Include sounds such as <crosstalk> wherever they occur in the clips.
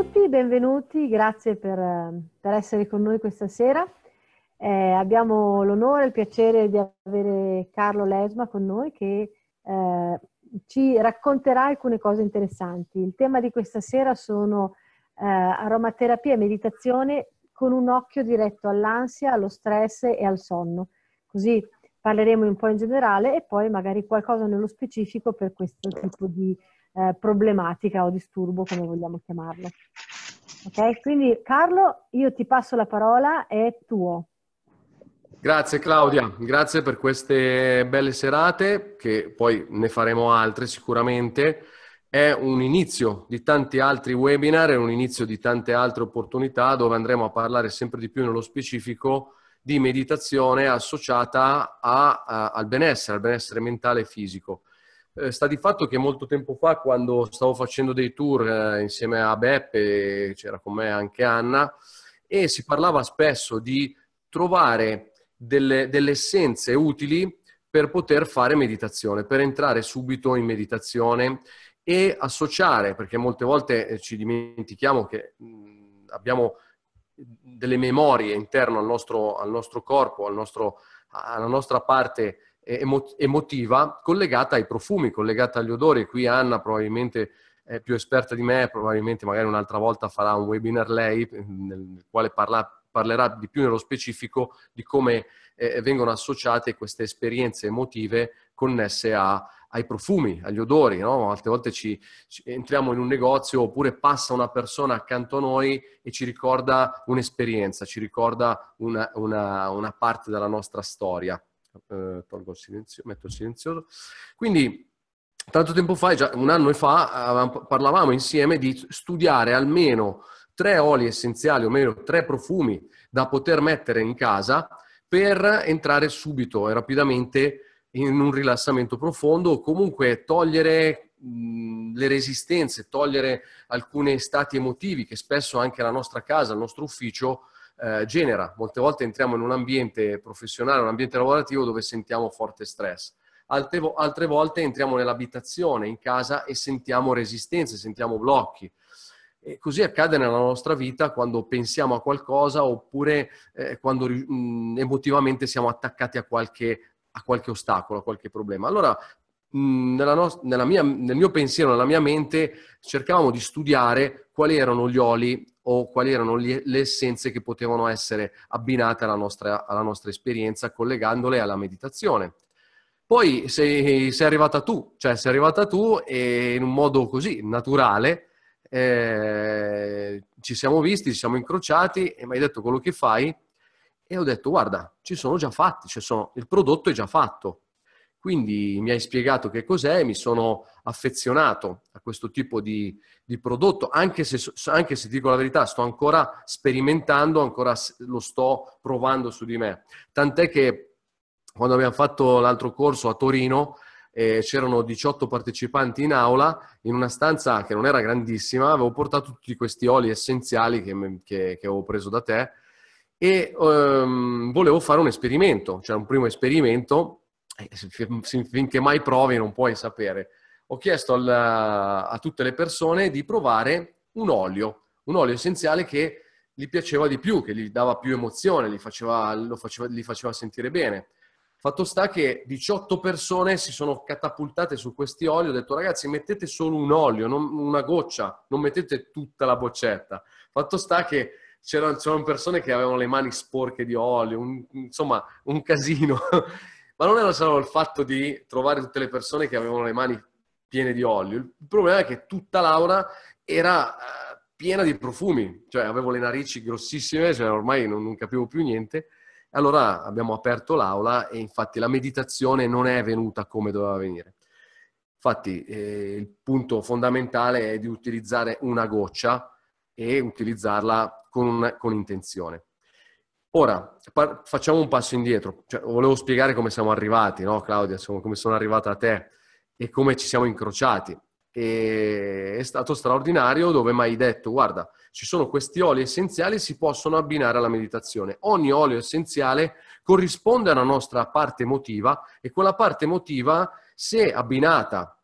tutti, benvenuti, grazie per, eh, per, essere con noi questa sera. Eh, abbiamo l'onore e il piacere di avere Carlo Lesma con noi che eh, ci racconterà alcune cose interessanti. Il tema di questa sera sono eh, aromaterapia e meditazione con un occhio diretto all'ansia, allo stress e al sonno. Così parleremo un po' in generale e poi magari qualcosa nello specifico per questo tipo di eh, problematica o disturbo, come vogliamo chiamarlo. Ok, quindi Carlo, io ti passo la parola, è tuo. Grazie Claudia, grazie per queste belle serate, che poi ne faremo altre sicuramente. È un inizio di tanti altri webinar, è un inizio di tante altre opportunità dove andremo a parlare sempre di più nello specifico di meditazione associata a, a, al benessere, al benessere mentale e fisico. Eh, sta di fatto che molto tempo fa, quando stavo facendo dei tour eh, insieme a Beppe, c'era con me anche Anna, e si parlava spesso di trovare delle, delle essenze utili per poter fare meditazione, per entrare subito in meditazione e associare, perché molte volte eh, ci dimentichiamo che mm, abbiamo delle memorie interne al nostro, al nostro corpo, al nostro, alla nostra parte eh, emotiva collegata ai profumi, collegata agli odori. Qui Anna probabilmente è più esperta di me, probabilmente magari un'altra volta farà un webinar lei eh, nel quale parla, parlerà di più nello specifico di come eh, vengono associate queste esperienze emotive connesse a, ai profumi, agli odori. No? Altre volte ci, ci, entriamo in un negozio oppure passa una persona accanto a noi e ci ricorda un'esperienza, ci ricorda una, una, una parte della nostra storia. Eh, tolgo il silenzio, metto il silenzioso. Quindi tanto tempo fa, già un anno fa, parlavamo insieme di studiare almeno tre oli essenziali, o meglio tre profumi da poter mettere in casa per entrare subito e rapidamente in un rilassamento profondo o comunque togliere le resistenze, togliere alcuni stati emotivi che spesso anche la nostra casa, il nostro ufficio eh, genera. Molte volte entriamo in un ambiente professionale, un ambiente lavorativo dove sentiamo forte stress. Altre, altre volte entriamo nell'abitazione, in casa e sentiamo resistenze, sentiamo blocchi. E così accade nella nostra vita quando pensiamo a qualcosa oppure eh, quando mh, mm, emotivamente siamo attaccati a qualche, a qualche ostacolo, a qualche problema. Allora nella, no- nella mia, nel mio pensiero, nella mia mente, cercavamo di studiare quali erano gli oli o quali erano le, le essenze che potevano essere abbinate alla nostra, alla nostra esperienza, collegandole alla meditazione. Poi sei, sei, arrivata tu, cioè sei arrivata tu e in un modo così naturale eh, ci siamo visti, ci siamo incrociati e mi hai detto quello che fai e ho detto guarda, ci sono già fatti, cioè sono, il prodotto è già fatto, quindi mi hai spiegato che cos'è, mi sono affezionato a questo tipo di, di prodotto, anche se, anche se dico la verità, sto ancora sperimentando, ancora lo sto provando su di me. Tant'è che quando abbiamo fatto l'altro corso a Torino, eh, c'erano 18 partecipanti in aula, in una stanza che non era grandissima, avevo portato tutti questi oli essenziali che, che, che avevo preso da te e ehm, volevo fare un esperimento, cioè un primo esperimento eh, finché mai provi non puoi sapere. Ho chiesto al, a tutte le persone di provare un olio, un olio essenziale che gli piaceva di più, che gli dava più emozione, li faceva, faceva, li faceva sentire bene. Fatto sta che 18 persone si sono catapultate su questi oli. Ho detto, ragazzi, mettete solo un olio, non, una goccia, non mettete tutta la boccetta. Fatto sta che c'erano, c'erano persone che avevano le mani sporche di olio, un, insomma, un casino ma non era solo il fatto di trovare tutte le persone che avevano le mani piene di olio, il problema è che tutta l'aula era eh, piena di profumi, cioè avevo le narici grossissime, cioè ormai non, non capivo più niente. Allora abbiamo aperto l'aula e infatti la meditazione non è venuta come doveva venire. Infatti eh, il punto fondamentale è di utilizzare una goccia e utilizzarla con, con intenzione. Ora, par- facciamo un passo indietro. Cioè, volevo spiegare come siamo arrivati, no, Claudia? Insomma, come sono arrivata a te e come ci siamo incrociati. E è stato straordinario dove mi hai detto, guarda, ci sono questi oli essenziali, si possono abbinare alla meditazione. Ogni olio essenziale corrisponde alla nostra parte emotiva e quella parte emotiva, se abbinata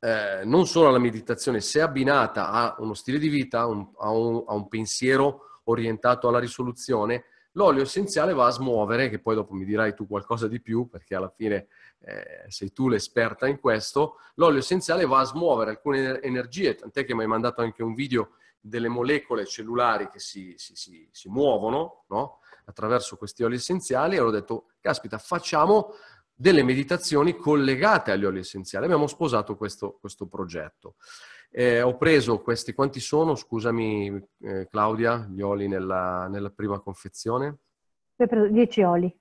eh, non solo alla meditazione, se abbinata a uno stile di vita, un, a, un, a un pensiero orientato alla risoluzione, L'olio essenziale va a smuovere, che poi dopo mi dirai tu qualcosa di più, perché alla fine eh, sei tu l'esperta in questo, l'olio essenziale va a smuovere alcune energie, tant'è che mi hai mandato anche un video delle molecole cellulari che si, si, si, si muovono no? attraverso questi oli essenziali e ho detto, caspita, facciamo delle meditazioni collegate agli oli essenziali. Abbiamo sposato questo, questo progetto. Eh, ho preso questi, quanti sono? Scusami eh, Claudia, gli oli nella, nella prima confezione. Ho preso 10 oli.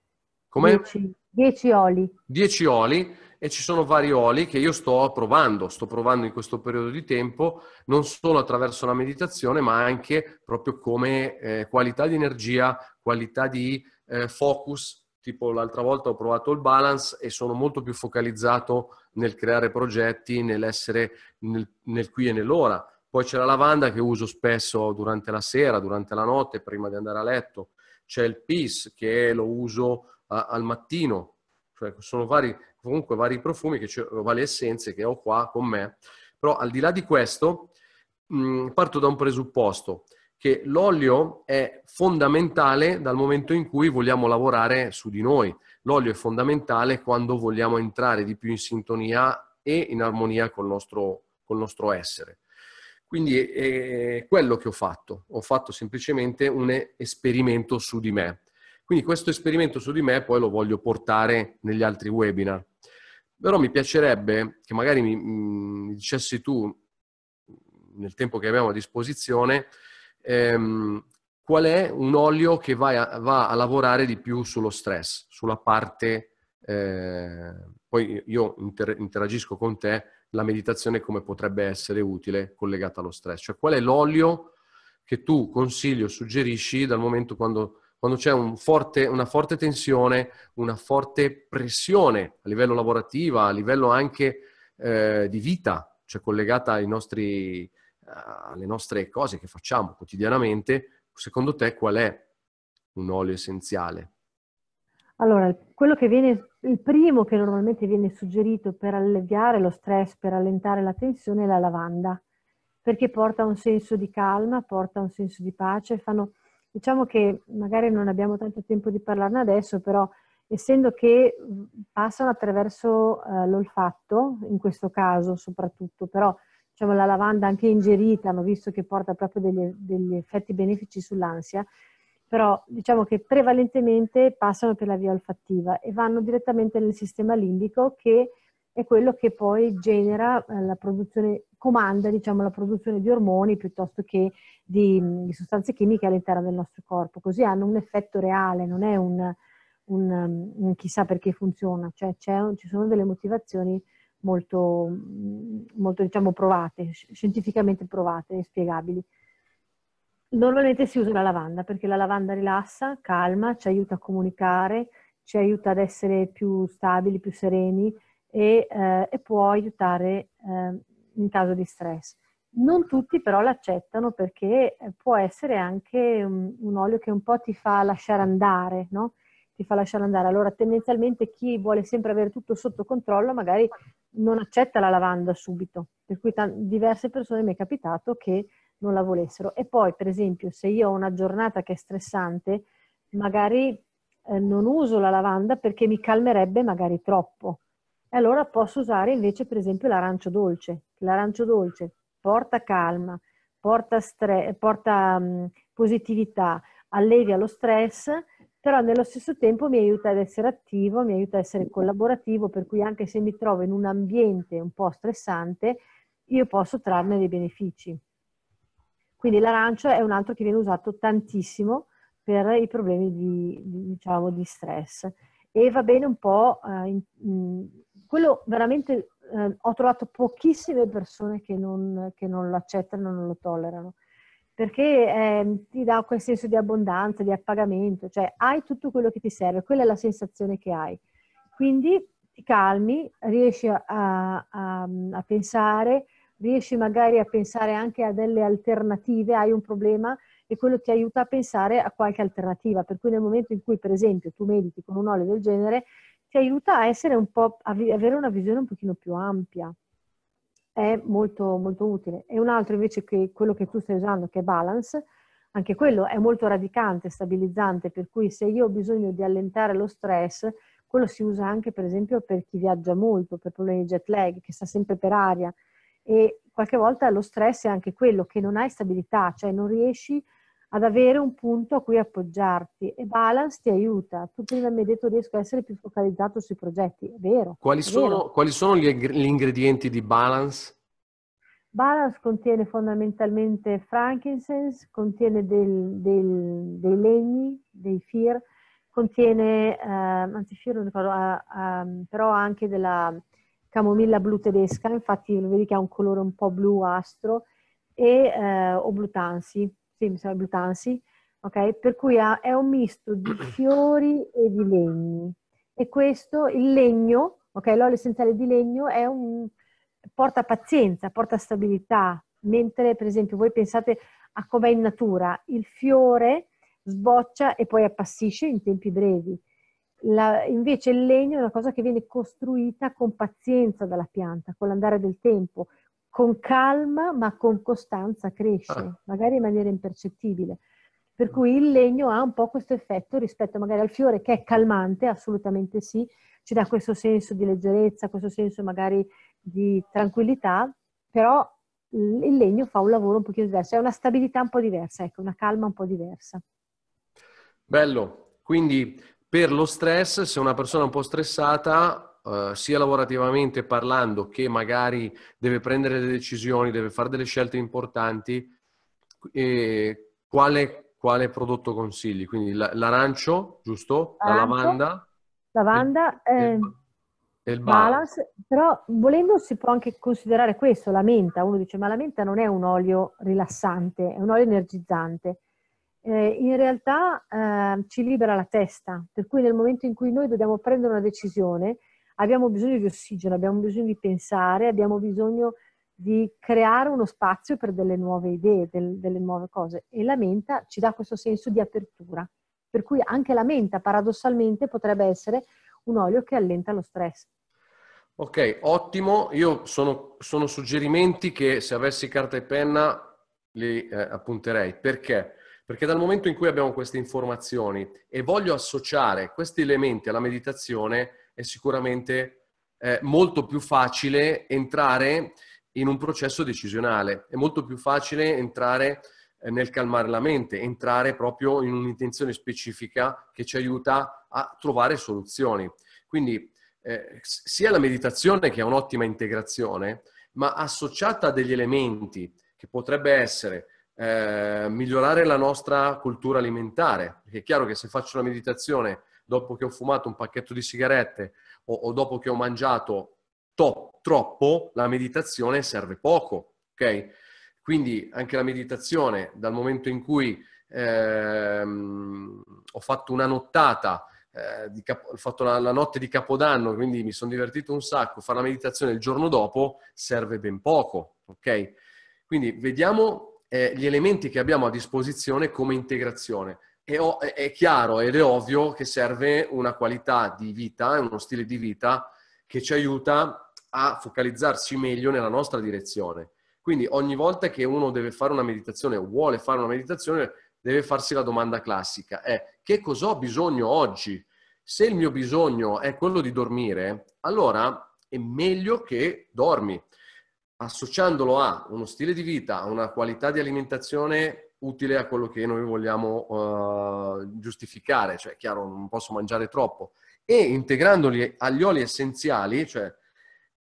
Come? 10 oli. 10 oli e ci sono vari oli che io sto provando, sto provando in questo periodo di tempo, non solo attraverso la meditazione, ma anche proprio come eh, qualità di energia, qualità di eh, focus tipo l'altra volta ho provato il balance e sono molto più focalizzato nel creare progetti, nell'essere nel, nel qui e nell'ora. Poi c'è la lavanda che uso spesso durante la sera, durante la notte, prima di andare a letto. C'è il peace che lo uso a, al mattino. Cioè, sono vari, comunque vari profumi, che varie essenze che ho qua con me. Però al di là di questo, mh, parto da un presupposto che l'olio è fondamentale dal momento in cui vogliamo lavorare su di noi. L'olio è fondamentale quando vogliamo entrare di più in sintonia e in armonia col nostro, col nostro essere. Quindi è quello che ho fatto. Ho fatto semplicemente un esperimento su di me. Quindi questo esperimento su di me poi lo voglio portare negli altri webinar. Però mi piacerebbe che magari mi, mi dicessi tu, nel tempo che abbiamo a disposizione, ehm, qual è un olio che a, va a, lavorare di più sullo stress, sulla parte... Eh, poi io inter- interagisco con te la meditazione come potrebbe essere utile collegata allo stress. Cioè qual è l'olio che tu consigli o suggerisci dal momento quando, quando c'è un forte, una forte tensione, una forte pressione a livello lavorativo, a livello anche eh, di vita, cioè collegata ai nostri alle nostre cose che facciamo quotidianamente, secondo te qual è un olio essenziale? Allora, quello che viene, il primo che normalmente viene suggerito per alleviare lo stress, per allentare la tensione è la lavanda, perché porta un senso di calma, porta un senso di pace. Fanno, diciamo che magari non abbiamo tanto tempo di parlarne adesso, però essendo che passano attraverso eh, l'olfatto, in questo caso soprattutto, però diciamo, la lavanda anche ingerita, hanno visto che porta proprio degli, degli effetti benefici sull'ansia, però diciamo che prevalentemente passano per la via olfattiva e vanno direttamente nel sistema limbico che è quello che poi genera eh, la produzione, comanda diciamo, la produzione di ormoni piuttosto che di, di, sostanze chimiche all'interno del nostro corpo. Così hanno un effetto reale, non è un, un, um, un chissà perché funziona, cioè un, ci sono delle motivazioni molto, mm, molto diciamo, provate, scientificamente provate e spiegabili. Normalmente si usa la lavanda perché la lavanda rilassa, calma, ci aiuta a comunicare, ci aiuta ad essere più stabili, più sereni e, eh, e può aiutare eh, in caso di stress. Non tutti però l'accettano perché può essere anche un, un olio che un po' ti fa lasciare andare, no? ti fa lasciare andare. Allora tendenzialmente chi vuole sempre avere tutto sotto controllo magari non accetta la lavanda subito, per cui t- diverse persone mi è capitato che non la volessero. E poi per esempio se io ho una giornata che è stressante, magari eh, non uso la lavanda perché mi calmerebbe magari troppo. E allora posso usare invece per esempio l'arancio dolce. L'arancio dolce porta calma, porta, stre- porta um, positività, allevia lo stress però nello stesso tempo mi aiuta ad essere attivo, mi aiuta ad essere collaborativo, per cui anche se mi trovo in un ambiente un po' stressante, io posso trarne dei benefici. Quindi l'arancio è un altro che viene usato tantissimo per i problemi di, di, diciamo, di stress e va bene un po' eh, in, in, mm, quello veramente eh, ho trovato pochissime persone che non, che non lo accettano, non lo tollerano perché eh, ti dà quel senso di abbondanza, di appagamento, cioè hai tutto quello che ti serve, quella è la sensazione che hai. Quindi ti calmi, riesci a, a, a pensare, riesci magari a pensare anche a delle alternative, hai un problema e quello ti aiuta a pensare a qualche alternativa, per cui nel momento in cui per esempio tu mediti con un olio del genere, ti aiuta a essere un po', a avere una visione un pochino più ampia è molto, molto utile. E un altro invece che quello che tu stai usando, che è Balance, anche quello è molto radicante, stabilizzante, per cui se io ho bisogno di allentare lo stress, quello si usa anche per esempio per chi viaggia molto, per problemi di jet lag, che sta sempre per aria e qualche volta lo stress è anche quello che non hai stabilità, cioè non riesci a ad avere un punto a cui appoggiarti e Balance ti aiuta. Tu prima mi hai detto riesco a essere più focalizzato sui progetti, è vero. Quali, è sono, vero. quali sono, gli, ingredienti di Balance? Balance contiene fondamentalmente frankincense, contiene del, del, dei legni, dei fir, contiene, eh, anzi fir non ricordo, eh, eh, però anche della camomilla blu tedesca, infatti lo vedi che ha un colore un po' bluastro, e, eh, o blu tansi, sì, mi sembra Blutansi, ok? Per cui ha, è un misto di <coughs> fiori e di legni. E questo, il legno, ok? L'olio essenziale di legno è un, porta pazienza, porta stabilità, mentre per esempio voi pensate a com'è in natura, il fiore sboccia e poi appassisce in tempi brevi. La, invece il legno è una cosa che viene costruita con pazienza dalla pianta, con l'andare del tempo, con calma ma con costanza cresce, ah. magari in maniera impercettibile. Per mm. cui il legno ha un po' questo effetto rispetto magari al fiore che è calmante, assolutamente sì, ci dà questo senso di leggerezza, questo senso magari di tranquillità, però il legno fa un lavoro un pochino diverso, è una stabilità un po' diversa, ecco, una calma un po' diversa. Bello, quindi per lo stress, se una persona è un po' stressata, eh, sia lavorativamente parlando che magari deve prendere delle decisioni, deve fare delle scelte importanti, eh, quale, quale, prodotto consigli? Quindi la, l'arancio, giusto? Arancio, la lavanda? Lavanda. E, eh, e il balance. balance. però volendo si può anche considerare questo, la menta. Uno dice, ma la menta non è un olio rilassante, è un olio energizzante. Eh, in realtà eh, ci libera la testa, per cui nel momento in cui noi dobbiamo prendere una decisione, abbiamo bisogno di ossigeno, abbiamo bisogno di pensare, abbiamo bisogno di creare uno spazio per delle nuove idee, del, delle nuove cose. E la menta ci dà questo senso di apertura. Per cui anche la menta, paradossalmente, potrebbe essere un olio che allenta lo stress. Ok, ottimo. Io sono, sono suggerimenti che se avessi carta e penna li eh, appunterei. Perché? Perché dal momento in cui abbiamo queste informazioni e voglio associare questi elementi alla meditazione, è sicuramente eh, molto più facile entrare in un processo decisionale, è molto più facile entrare eh, nel calmare la mente, entrare proprio in un'intenzione specifica che ci aiuta a trovare soluzioni. Quindi eh, sia la meditazione che è un'ottima integrazione, ma associata a degli elementi che potrebbe essere eh, migliorare la nostra cultura alimentare, perché è chiaro che se faccio una meditazione dopo che ho fumato un pacchetto di sigarette o, o dopo che ho mangiato to- troppo, la meditazione serve poco, ok? Quindi anche la meditazione, dal momento in cui ehm, ho fatto una nottata, eh, capo, ho fatto la, la, notte di Capodanno, quindi mi sono divertito un sacco, fare la meditazione il giorno dopo serve ben poco, ok? Quindi vediamo eh, gli elementi che abbiamo a disposizione come integrazione è, è chiaro ed è ovvio che serve una qualità di vita, uno stile di vita che ci aiuta a focalizzarci meglio nella nostra direzione. Quindi ogni volta che uno deve fare una meditazione, vuole fare una meditazione, deve farsi la domanda classica, è che cosa ho bisogno oggi? Se il mio bisogno è quello di dormire, allora è meglio che dormi associandolo a uno stile di vita, a una qualità di alimentazione utile a quello che noi vogliamo uh, giustificare, cioè chiaro non posso mangiare troppo e integrandoli agli oli essenziali, cioè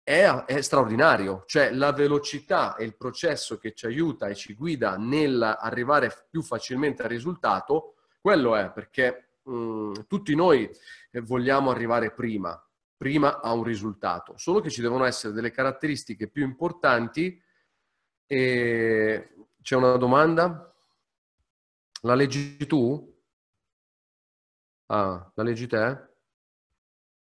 è, è straordinario, cioè la velocità e il processo che ci aiuta e ci guida nell'arrivare più facilmente al risultato, quello è perché mh, mm, tutti noi eh, vogliamo arrivare prima, prima a un risultato, solo che ci devono essere delle caratteristiche più importanti e c'è una domanda? La leggi tu? Ah, la leggi te?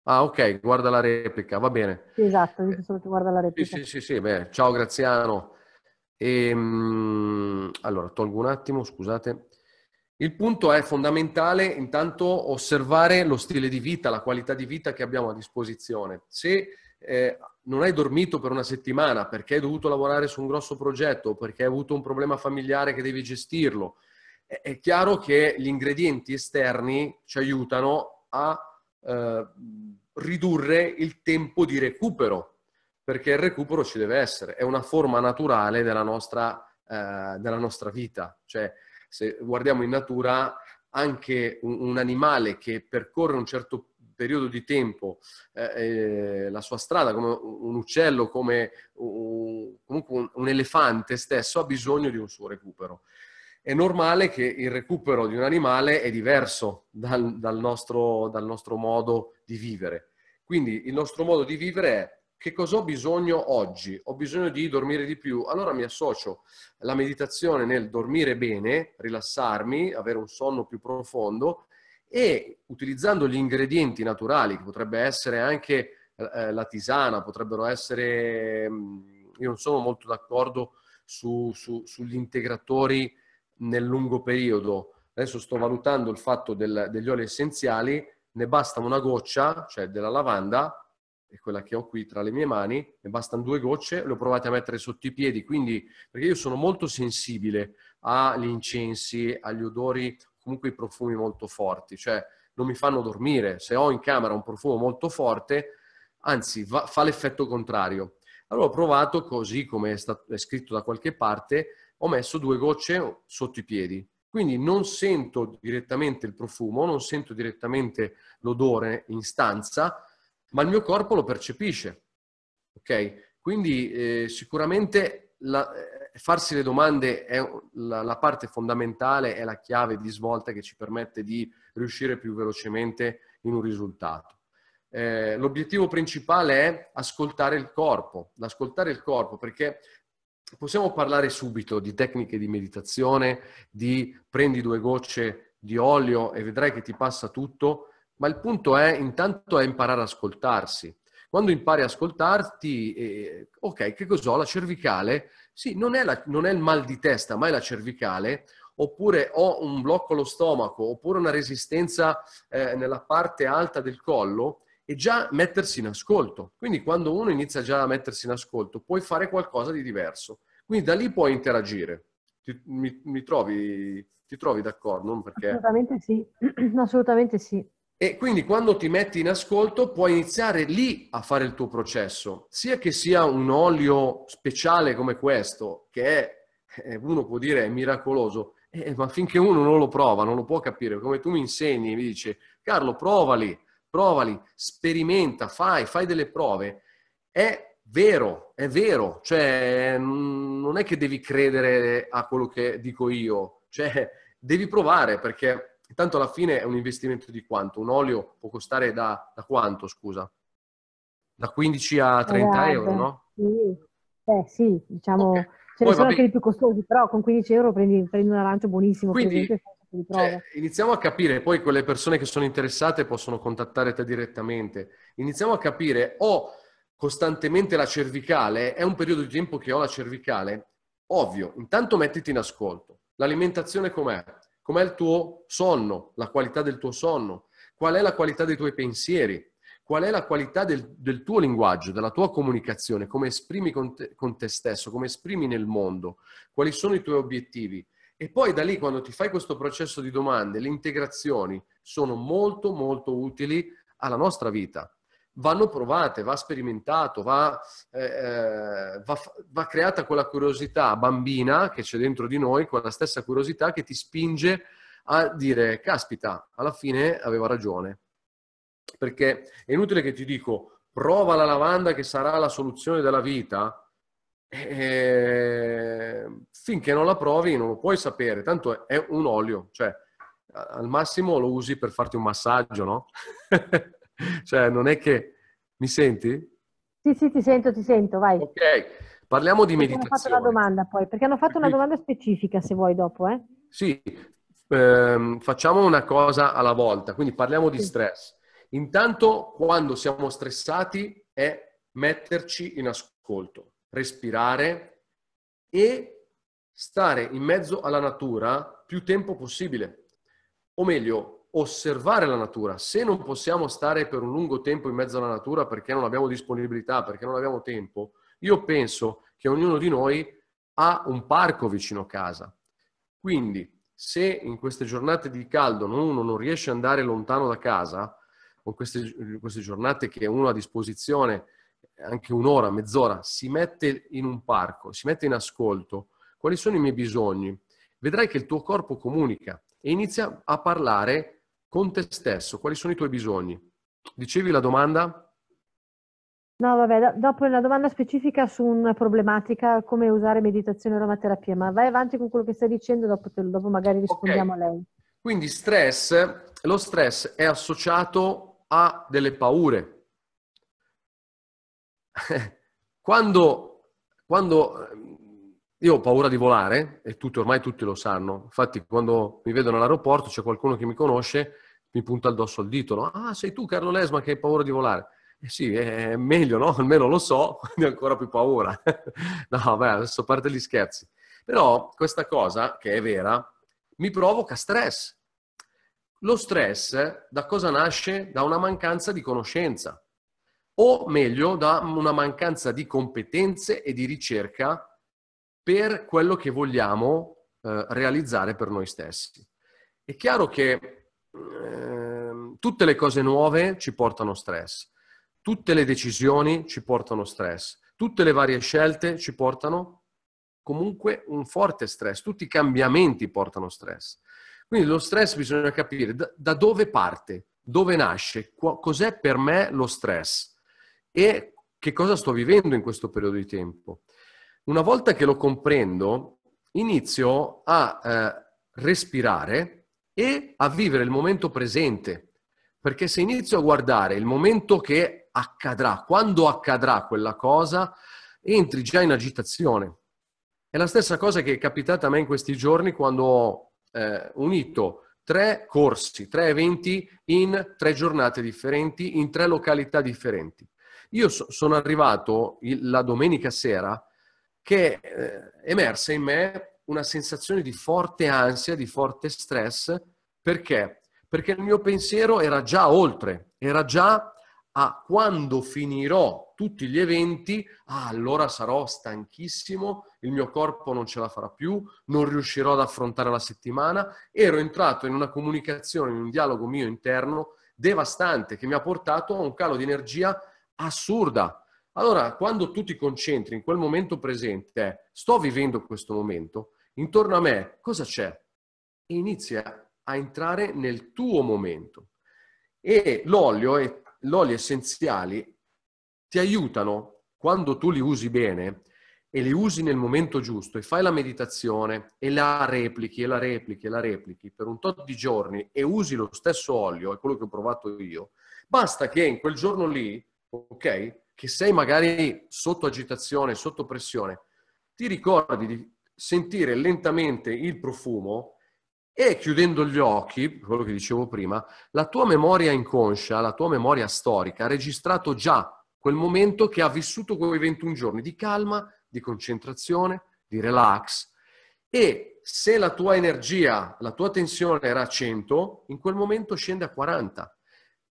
Ah, ok, guarda la replica, va bene. Esatto, solo che guarda la replica. Sì, sì, sì, sì beh, ciao Graziano. E, ehm, allora, tolgo un attimo, scusate. Il punto è fondamentale intanto osservare lo stile di vita, la qualità di vita che abbiamo a disposizione. Se eh, non hai dormito per una settimana perché hai dovuto lavorare su un grosso progetto, perché hai avuto un problema familiare che devi gestirlo, è chiaro che gli ingredienti esterni ci aiutano a eh, ridurre il tempo di recupero, perché il recupero ci deve essere, è una forma naturale della nostra, eh, della nostra vita. Cioè, se guardiamo in natura, anche un, un animale che percorre un certo periodo di tempo eh, eh, la sua strada, come un uccello, come un, comunque un, un, elefante stesso, ha bisogno di un suo recupero è normale che il recupero di un animale è diverso dal, dal, nostro, dal nostro modo di vivere. Quindi il nostro modo di vivere è che cosa ho bisogno oggi? Ho bisogno di dormire di più, allora mi associo alla meditazione nel dormire bene, rilassarmi, avere un sonno più profondo e utilizzando gli ingredienti naturali, che potrebbe essere anche eh, eh la tisana, potrebbero essere, mm, io non sono molto d'accordo su, su, sugli integratori nel lungo periodo. Adesso sto valutando il fatto del, degli oli essenziali, ne basta una goccia, cioè della lavanda, è quella che ho qui tra le mie mani, ne bastano due gocce, le ho provate a mettere sotto i piedi, quindi perché io sono molto sensibile agli incensi, agli odori, comunque i profumi molto forti, cioè non mi fanno dormire, se ho in camera un profumo molto forte, anzi va, fa l'effetto contrario. Allora ho provato, così come è, stato, è scritto da qualche parte, ho messo due gocce sotto i piedi. Quindi non sento direttamente il profumo, non sento direttamente l'odore in stanza, ma il mio corpo lo percepisce. Ok? Quindi eh, sicuramente la, eh, farsi le domande è la, la, parte fondamentale, è la chiave di svolta che ci permette di riuscire più velocemente in un risultato. Eh, l'obiettivo principale è ascoltare il corpo, l'ascoltare il corpo, perché Possiamo parlare subito di tecniche di meditazione, di prendi due gocce di olio e vedrai che ti passa tutto, ma il punto è intanto è imparare ad ascoltarsi. Quando impari ad ascoltarti, eh, ok, che cos'ho? La cervicale? Sì, non è, la, non è il mal di testa, ma è la cervicale oppure ho un blocco allo stomaco, oppure una resistenza eh, nella parte alta del collo, e già mettersi in ascolto. Quindi quando uno inizia già a mettersi in ascolto, puoi fare qualcosa di diverso. Quindi da lì puoi interagire. Ti, mi, mi trovi, ti trovi, d'accordo? Non perché... Assolutamente sì, <clears throat> assolutamente sì. E quindi quando ti metti in ascolto puoi iniziare lì a fare il tuo processo, sia che sia un olio speciale come questo, che è, eh, uno può dire è miracoloso, eh, ma finché uno non lo prova, non lo può capire, come tu mi insegni e mi dici Carlo provali, provali, sperimenta, fai, fai delle prove, è vero, è vero, cioè non è che devi credere a quello che dico io, cioè devi provare perché tanto alla fine è un investimento di quanto? Un olio può costare da, da quanto, scusa? Da 15 a 30 eh, euro, no? Sì, eh, sì diciamo... Okay. Ce ne Poi, sono anche di più costosi, però con 15 euro prendi, prendi un arancio buonissimo. Quindi, esempio, cioè, iniziamo a capire, poi quelle persone che sono interessate possono contattare te direttamente. Iniziamo a capire, ho costantemente la cervicale, è un periodo di tempo che ho la cervicale, ovvio, intanto mettiti in ascolto. L'alimentazione com'è? Com'è il tuo sonno? La qualità del tuo sonno? Qual è la qualità dei tuoi pensieri? Qual è la qualità del, del tuo linguaggio, della tua comunicazione? Come esprimi con te, con te stesso? Come esprimi nel mondo? Quali sono i tuoi obiettivi? E poi da lì, quando ti fai questo processo di domande, le integrazioni sono molto, molto utili alla nostra vita. Vanno provate, va sperimentato, va, eh, eh va, va creata quella curiosità bambina che c'è dentro di noi, quella stessa curiosità che ti spinge a dire, caspita, alla fine aveva ragione. Perché è inutile che ti dico, prova la lavanda che sarà la soluzione della vita, e ehm, finché non la provi non lo puoi sapere, tanto è un olio, cioè al massimo lo usi per farti un massaggio, no? <laughs> cioè non è che... Mi senti? Sì, sì, ti sento, ti sento, vai. Ok, parliamo di meditazione. Hanno fatto una domanda poi, perché hanno fatto una domanda specifica se vuoi dopo, eh? Sì, ehm, facciamo una cosa alla volta, quindi parliamo di stress. Intanto quando siamo stressati è metterci in ascolto respirare e stare in mezzo alla natura più tempo possibile. O meglio, osservare la natura. Se non possiamo stare per un lungo tempo in mezzo alla natura perché non abbiamo disponibilità, perché non abbiamo tempo, io penso che ognuno di noi ha un parco vicino a casa. Quindi, se in queste giornate di caldo uno non riesce ad andare lontano da casa, con queste, queste giornate che uno ha a disposizione anche un'ora, mezz'ora, si mette in un parco, si mette in ascolto, quali sono i miei bisogni, vedrai che il tuo corpo comunica e inizia a parlare con te stesso, quali sono i tuoi bisogni. Dicevi la domanda? No, vabbè, do- dopo una domanda specifica su una problematica come usare meditazione e aromaterapia, ma vai avanti con quello che stai dicendo, dopo, te- dopo magari rispondiamo okay. a lei. Quindi stress, lo stress è associato a delle paure, <laughs> quando, quando io ho paura di volare, e tutti, ormai tutti lo sanno, infatti quando mi vedono all'aeroporto c'è qualcuno che mi conosce, mi punta addosso il dito, no? ah sei tu Carlo Lesma che hai paura di volare. Eh sì, è meglio, no? <laughs> Almeno lo so, <laughs> quindi ho ancora più paura. no, beh, adesso parte gli scherzi. Però questa cosa, che è vera, mi provoca stress. Lo stress da cosa nasce? Da una mancanza di conoscenza o meglio da una mancanza di competenze e di ricerca per quello che vogliamo eh, realizzare per noi stessi. È chiaro che eh, tutte le cose nuove ci portano stress, tutte le decisioni ci portano stress, tutte le varie scelte ci portano comunque un forte stress, tutti i cambiamenti portano stress. Quindi lo stress bisogna capire da, da dove parte, dove nasce, cos'è per me lo stress e che cosa sto vivendo in questo periodo di tempo. Una volta che lo comprendo, inizio a eh, respirare e a vivere il momento presente, perché se inizio a guardare il momento che accadrà, quando accadrà quella cosa, entri già in agitazione. È la stessa cosa che è capitata a me in questi giorni quando ho eh, unito tre corsi, tre eventi in tre giornate differenti, in tre località differenti. Io so, sono arrivato il, la domenica sera che eh, emersa in me una sensazione di forte ansia, di forte stress, perché? Perché il mio pensiero era già oltre, era già a quando finirò tutti gli eventi, ah, allora sarò stanchissimo, il mio corpo non ce la farà più, non riuscirò ad affrontare la settimana. Ero entrato in una comunicazione, in un dialogo mio interno devastante che mi ha portato a un calo di energia assurda. Allora, quando tu ti concentri in quel momento presente, sto vivendo questo momento, intorno a me cosa c'è? Inizia a entrare nel tuo momento. E l'olio e gli oli essenziali ti aiutano quando tu li usi bene e li usi nel momento giusto e fai la meditazione e la replichi e la replichi e la replichi per un tot di giorni e usi lo stesso olio, è quello che ho provato io, basta che in quel giorno lì ok? Che sei magari sotto agitazione, sotto pressione, ti ricordi di sentire lentamente il profumo e chiudendo gli occhi, quello che dicevo prima, la tua memoria inconscia, la tua memoria storica ha registrato già quel momento che ha vissuto quei 21 giorni di calma, di concentrazione, di relax. E se la tua energia, la tua tensione era a 100, in quel momento scende a 40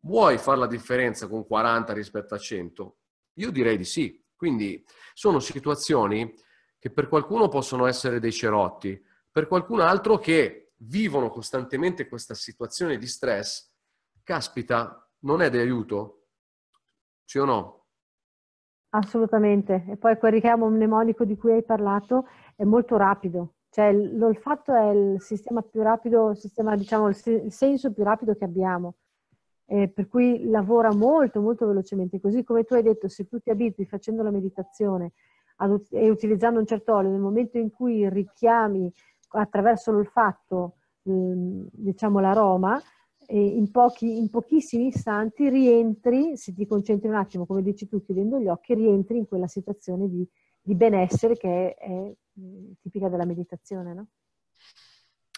vuoi fare la differenza con 40 rispetto a 100? Io direi di sì. Quindi sono situazioni che per qualcuno possono essere dei cerotti, per qualcun altro che vivono costantemente questa situazione di stress, caspita, non è di aiuto? Sì o no? Assolutamente. E poi quel richiamo mnemonico di cui hai parlato è molto rapido. Cioè l'olfatto è il sistema più rapido, sistema, diciamo, il senso più rapido che abbiamo eh, per cui lavora molto, molto velocemente. Così come tu hai detto, se tu ti abitui facendo la meditazione ad, e utilizzando un certo olio, nel momento in cui richiami attraverso l'olfatto, ehm, diciamo, l'aroma, in, pochi, in, pochissimi istanti rientri, se ti concentri un attimo, come dici tu, chiudendo gli occhi, rientri in quella situazione di, di benessere che è, è mm, tipica della meditazione, no?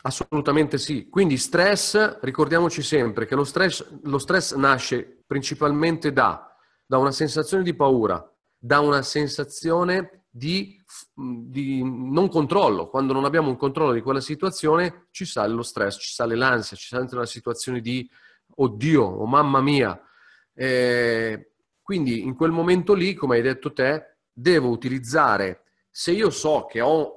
Assolutamente sì. Quindi stress, ricordiamoci sempre che lo stress, lo stress nasce principalmente da, da, una sensazione di paura, da una sensazione di, di, non controllo. Quando non abbiamo un controllo di quella situazione ci sale lo stress, ci sale l'ansia, ci sale una situazione di oddio o oh mamma mia. Eh, quindi in quel momento lì, come hai detto te, devo utilizzare, se io so che ho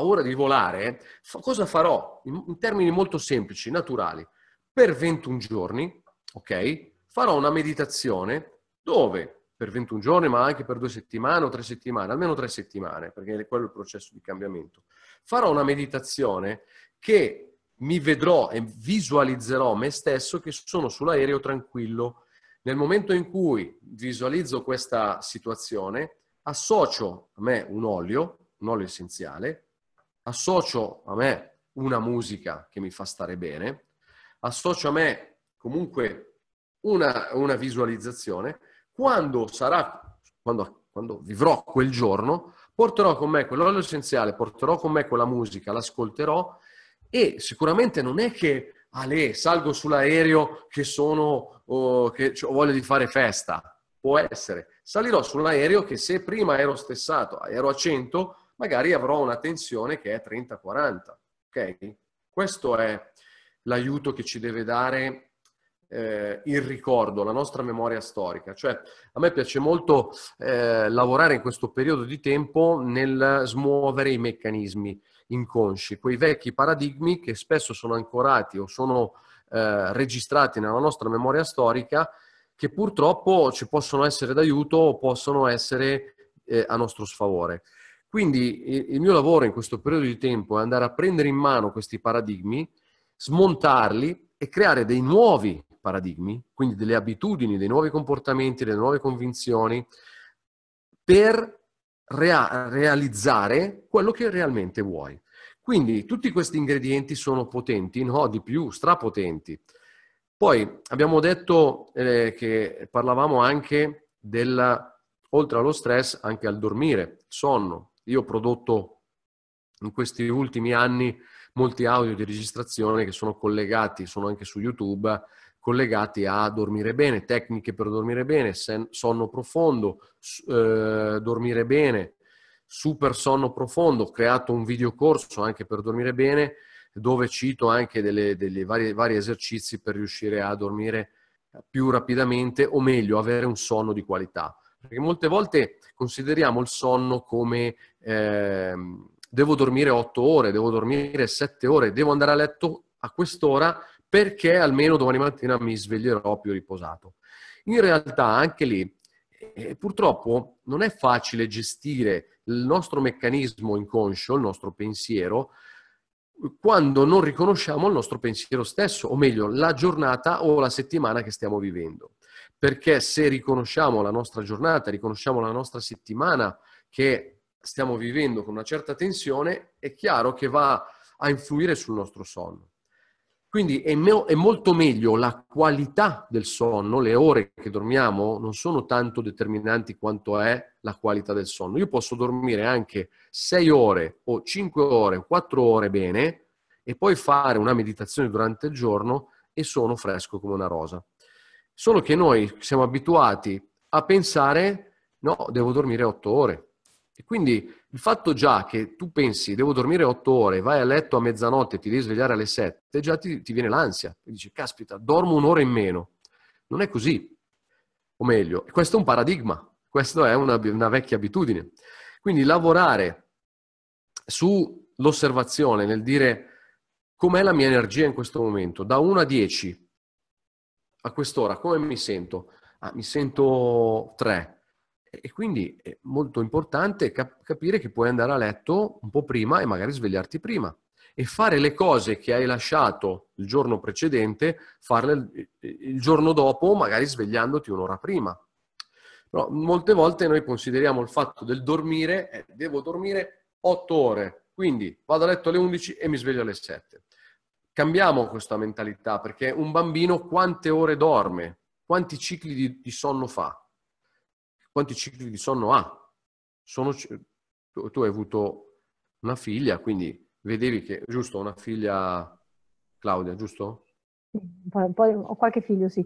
paura di volare, cosa farò? In, termini molto semplici, naturali. Per 21 giorni, ok? Farò una meditazione dove per 21 giorni, ma anche per due settimane o tre settimane, almeno tre settimane, perché è quello il processo di cambiamento. Farò una meditazione che mi vedrò e visualizzerò me stesso che sono sull'aereo tranquillo. Nel momento in cui visualizzo questa situazione, associo a me un olio, un olio essenziale, associo a me una musica che mi fa stare bene, associo a me comunque una, una visualizzazione, quando sarà, quando, quando vivrò quel giorno, porterò con me quell'olio essenziale, porterò con me quella musica, l'ascolterò e sicuramente non è che Ale, salgo sull'aereo che sono oh, che ho voglia di fare festa. Può essere. Salirò sull'aereo che se prima ero stressato, ero a 100, magari avrò una tensione che è 30-40. Ok? Questo è l'aiuto che ci deve dare eh, il ricordo, la nostra memoria storica. Cioè, a me piace molto eh, lavorare in questo periodo di tempo nel smuovere i meccanismi inconsci, quei vecchi paradigmi che spesso sono ancorati o sono eh, registrati nella nostra memoria storica che purtroppo ci possono essere d'aiuto o possono essere eh, a nostro sfavore. Quindi il mio lavoro in questo periodo di tempo è andare a prendere in mano questi paradigmi, smontarli e creare dei nuovi paradigmi, quindi delle abitudini, dei nuovi comportamenti, delle nuove convinzioni, per rea- realizzare quello che realmente vuoi. Quindi tutti questi ingredienti sono potenti, no, di più, strapotenti. Poi abbiamo detto eh, che parlavamo anche del, oltre allo stress, anche al dormire, sonno, io ho prodotto in questi ultimi anni molti audio di registrazione che sono collegati, sono anche su YouTube, collegati a dormire bene, tecniche per dormire bene, sen- sonno profondo, eh, dormire bene, super sonno profondo. Ho creato un videocorso anche per dormire bene, dove cito anche delle, delle vari esercizi per riuscire a dormire più rapidamente o meglio avere un sonno di qualità. Perché molte volte consideriamo il sonno come eh, devo dormire 8 ore, devo dormire 7 ore, devo andare a letto a quest'ora perché almeno domani mattina mi sveglierò più riposato. In realtà anche lì eh, purtroppo non è facile gestire il nostro meccanismo inconscio, il nostro pensiero, quando non riconosciamo il nostro pensiero stesso, o meglio, la giornata o la settimana che stiamo vivendo perché se riconosciamo la nostra giornata, riconosciamo la nostra settimana che stiamo vivendo con una certa tensione, è chiaro che va a influire sul nostro sonno. Quindi è, me- è, molto meglio la qualità del sonno, le ore che dormiamo non sono tanto determinanti quanto è la qualità del sonno. Io posso dormire anche 6 ore o 5 ore o 4 ore bene e poi fare una meditazione durante il giorno e sono fresco come una rosa. Solo che noi siamo abituati a pensare, no, devo dormire 8 ore. E quindi il fatto già che tu pensi, devo dormire 8 ore, vai a letto a mezzanotte e ti devi svegliare alle 7, già ti, ti viene l'ansia. E dici, caspita, dormo un'ora in meno. Non è così. O meglio, questo è un paradigma, questa è una, una vecchia abitudine. Quindi lavorare sull'osservazione nel dire com'è la mia energia in questo momento, da 1 a 10, a quest'ora come mi sento? Ah, mi sento tre. E quindi è molto importante cap- capire che puoi andare a letto un po' prima e magari svegliarti prima e fare le cose che hai lasciato il giorno precedente, farle il giorno dopo, magari svegliandoti un'ora prima. Però molte volte noi consideriamo il fatto del dormire, eh, devo dormire otto ore, quindi vado a letto alle 11 e mi sveglio alle 7 cambiamo questa mentalità perché un bambino quante ore dorme, quanti cicli di, di sonno fa, quanti cicli di sonno ha. Sono, tu, tu, hai avuto una figlia, quindi vedevi che, giusto, una figlia, Claudia, giusto? Poi, poi ho qualche figlio, sì.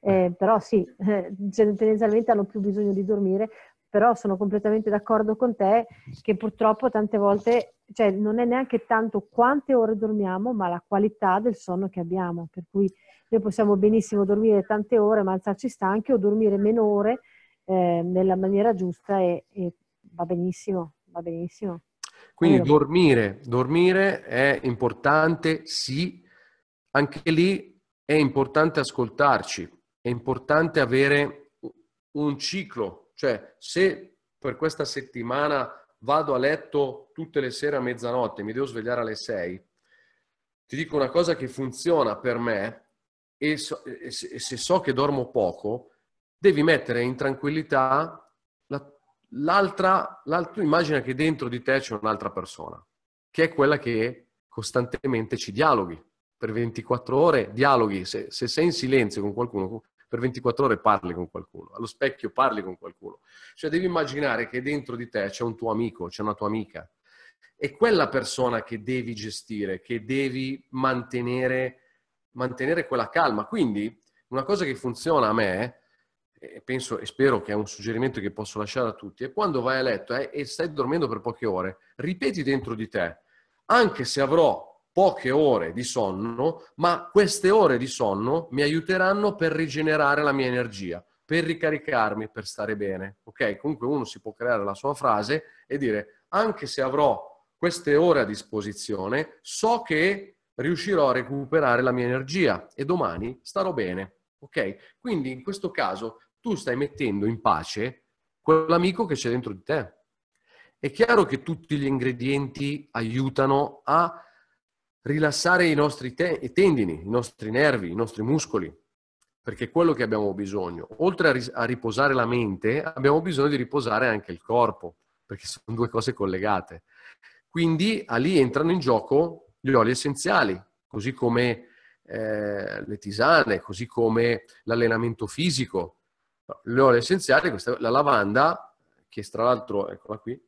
Eh, eh. però sì, eh, tendenzialmente hanno più bisogno di dormire, però sono completamente d'accordo con te che purtroppo tante volte, cioè non è neanche tanto quante ore dormiamo, ma la qualità del sonno che abbiamo, per cui noi possiamo benissimo dormire tante ore ma alzarci stanchi o dormire meno ore eh, nella maniera giusta e, e va benissimo, va benissimo. Quindi allora. dormire, dormire è importante, sì, anche lì è importante ascoltarci, è importante avere un ciclo cioè, se per questa settimana vado a letto tutte le sere a mezzanotte, mi devo svegliare alle 6, ti dico una cosa che funziona per me e, so, e se so che dormo poco, devi mettere in tranquillità la, l'altra, l'altra, immagina che dentro di te c'è un'altra persona, che è quella che costantemente ci dialoghi per 24 ore, dialoghi, se, se sei in silenzio con qualcuno, per 24 ore parli con qualcuno, allo specchio parli con qualcuno. Cioè devi immaginare che dentro di te c'è un tuo amico, c'è una tua amica. È quella persona che devi gestire, che devi mantenere, mantenere quella calma. Quindi una cosa che funziona a me, eh, e penso e spero che è un suggerimento che posso lasciare a tutti, è quando vai a letto eh, e stai dormendo per poche ore, ripeti dentro di te, anche se avrò poche ore di sonno, ma queste ore di sonno mi aiuteranno per rigenerare la mia energia, per ricaricarmi, per stare bene. Ok? Comunque uno si può creare la sua frase e dire anche se avrò queste ore a disposizione, so che riuscirò a recuperare la mia energia e domani starò bene. Ok? Quindi in questo caso tu stai mettendo in pace quell'amico che c'è dentro di te. È chiaro che tutti gli ingredienti aiutano a rilassare i nostri te- tendini, i nostri nervi, i nostri muscoli, perché è quello che abbiamo bisogno. Oltre a, ris- a riposare la mente, abbiamo bisogno di riposare anche il corpo, perché sono due cose collegate. Quindi a lì entrano in gioco gli oli essenziali, così come eh, le tisane, così come l'allenamento fisico. Le oli essenziali, questa, la lavanda, che tra l'altro, eccola qui,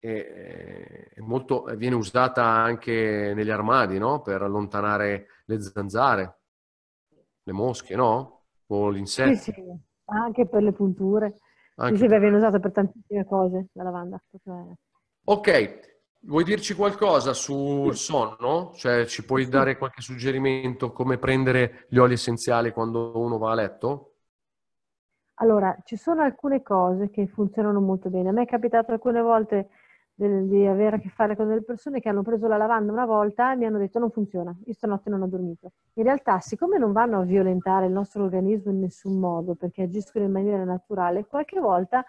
è, eh, è molto, viene usata anche negli armadi, no? Per allontanare le zanzare, le mosche, no? O gli insetti. Sì, sì, anche per le punture. Anche... Sì, sì, viene usata per tantissime cose la lavanda. Ok, vuoi dirci qualcosa sul sonno? Cioè ci puoi dare qualche suggerimento come prendere gli oli essenziali quando uno va a letto? Allora, ci sono alcune cose che funzionano molto bene. A me è capitato alcune volte del, di avere a che fare con delle persone che hanno preso la lavanda una volta e mi hanno detto non funziona, io stanotte non ho dormito. In realtà, siccome non vanno a violentare il nostro organismo in nessun modo, perché agiscono in maniera naturale, qualche volta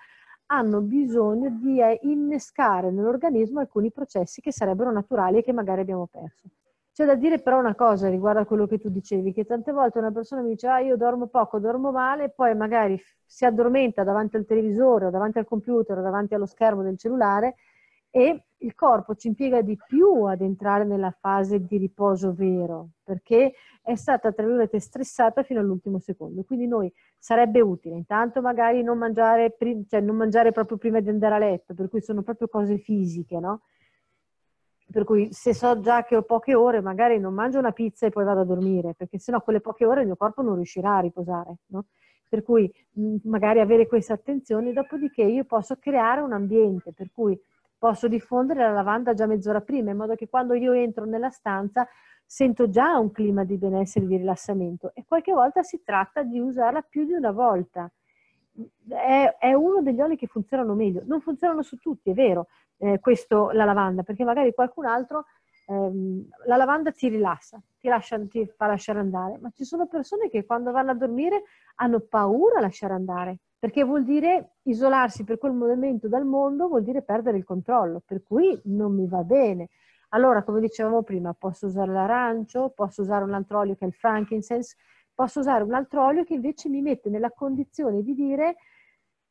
hanno bisogno di eh, innescare nell'organismo alcuni processi che sarebbero naturali e che magari abbiamo perso. C'è da dire però una cosa riguardo a quello che tu dicevi, che tante volte una persona mi dice ah io dormo poco, dormo male, e poi magari si addormenta davanti al televisore o davanti al computer o davanti allo schermo del cellulare e il corpo ci impiega di più ad entrare nella fase di riposo vero, perché è stata, tra virgolette, stressata fino all'ultimo secondo. Quindi noi sarebbe utile intanto magari non mangiare, cioè non mangiare proprio prima di andare a letto, per cui sono proprio cose fisiche, no? Per cui se so già che ho poche ore, magari non mangio una pizza e poi vado a dormire, perché sennò quelle poche ore il mio corpo non riuscirà a riposare, no? Per cui mm, magari avere questa attenzione, dopodiché io posso creare un ambiente per cui posso diffondere la lavanda già mezz'ora prima, in modo che quando io entro nella stanza sento già un clima di benessere, di rilassamento e qualche volta si tratta di usarla più di una volta. È, è uno degli oli che funzionano meglio, non funzionano su tutti, è vero, eh, questo la lavanda, perché magari qualcun altro ehm, la lavanda ti rilassa, ti, lascia, ti fa lasciare andare, ma ci sono persone che quando vanno a dormire hanno paura a lasciare andare perché vuol dire isolarsi per quel momento dal mondo, vuol dire perdere il controllo, per cui non mi va bene. Allora, come dicevamo prima, posso usare l'arancio, posso usare un altro olio che è il frankincense, posso usare un altro olio che invece mi mette nella condizione di dire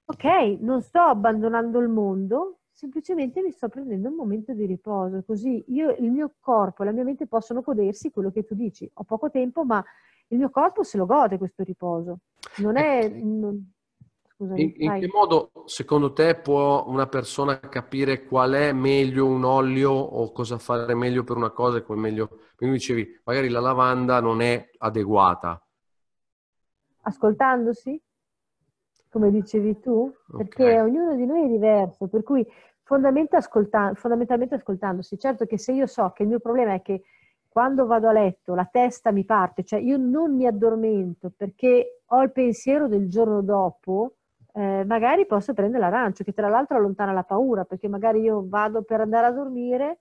ok, non sto abbandonando il mondo, semplicemente mi sto prendendo un momento di riposo, così io, il mio corpo e la mia mente possono godersi quello che tu dici. Ho poco tempo, ma il mio corpo se lo gode questo riposo. Non ecco, è... Eh, non Scusami, in, in che modo secondo te può una persona capire qual è meglio un olio o cosa fare meglio per una cosa e come meglio? Quindi dicevi, magari la lavanda non è adeguata. Ascoltandosi, come dicevi tu, perché okay. ognuno di noi è diverso, per cui fondamentalmente, ascolta- fondamentalmente ascoltandosi, certo che se io so che il mio problema è che quando vado a letto la testa mi parte, cioè io non mi addormento perché ho il pensiero del giorno dopo, eh, magari posso prendere l'arancio, che tra l'altro allontana la paura, perché magari io vado per andare a dormire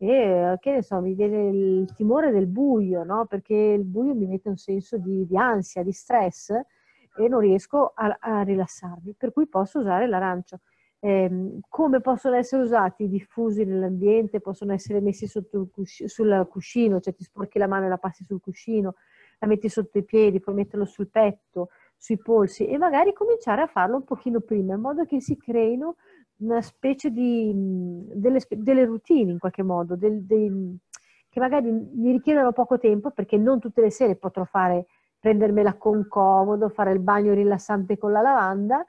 e che ne so, mi viene il timore del buio, no? perché il buio mi mette un senso di, di ansia, di stress e non riesco a, a rilassarmi, per cui posso usare l'arancio. Eh, come possono essere usati? Diffusi nell'ambiente, possono essere messi sotto cusci- sul cuscino, cioè ti sporchi la mano e la passi sul cuscino, la metti sotto i piedi, puoi metterlo sul petto, sui polsi e magari cominciare a farlo un pochino prima in modo che si creino una specie di mm, delle, delle routine in qualche modo del, dei, mm, che magari mi richiedono poco tempo perché non tutte le sere potrò fare prendermela con comodo fare il bagno rilassante con la lavanda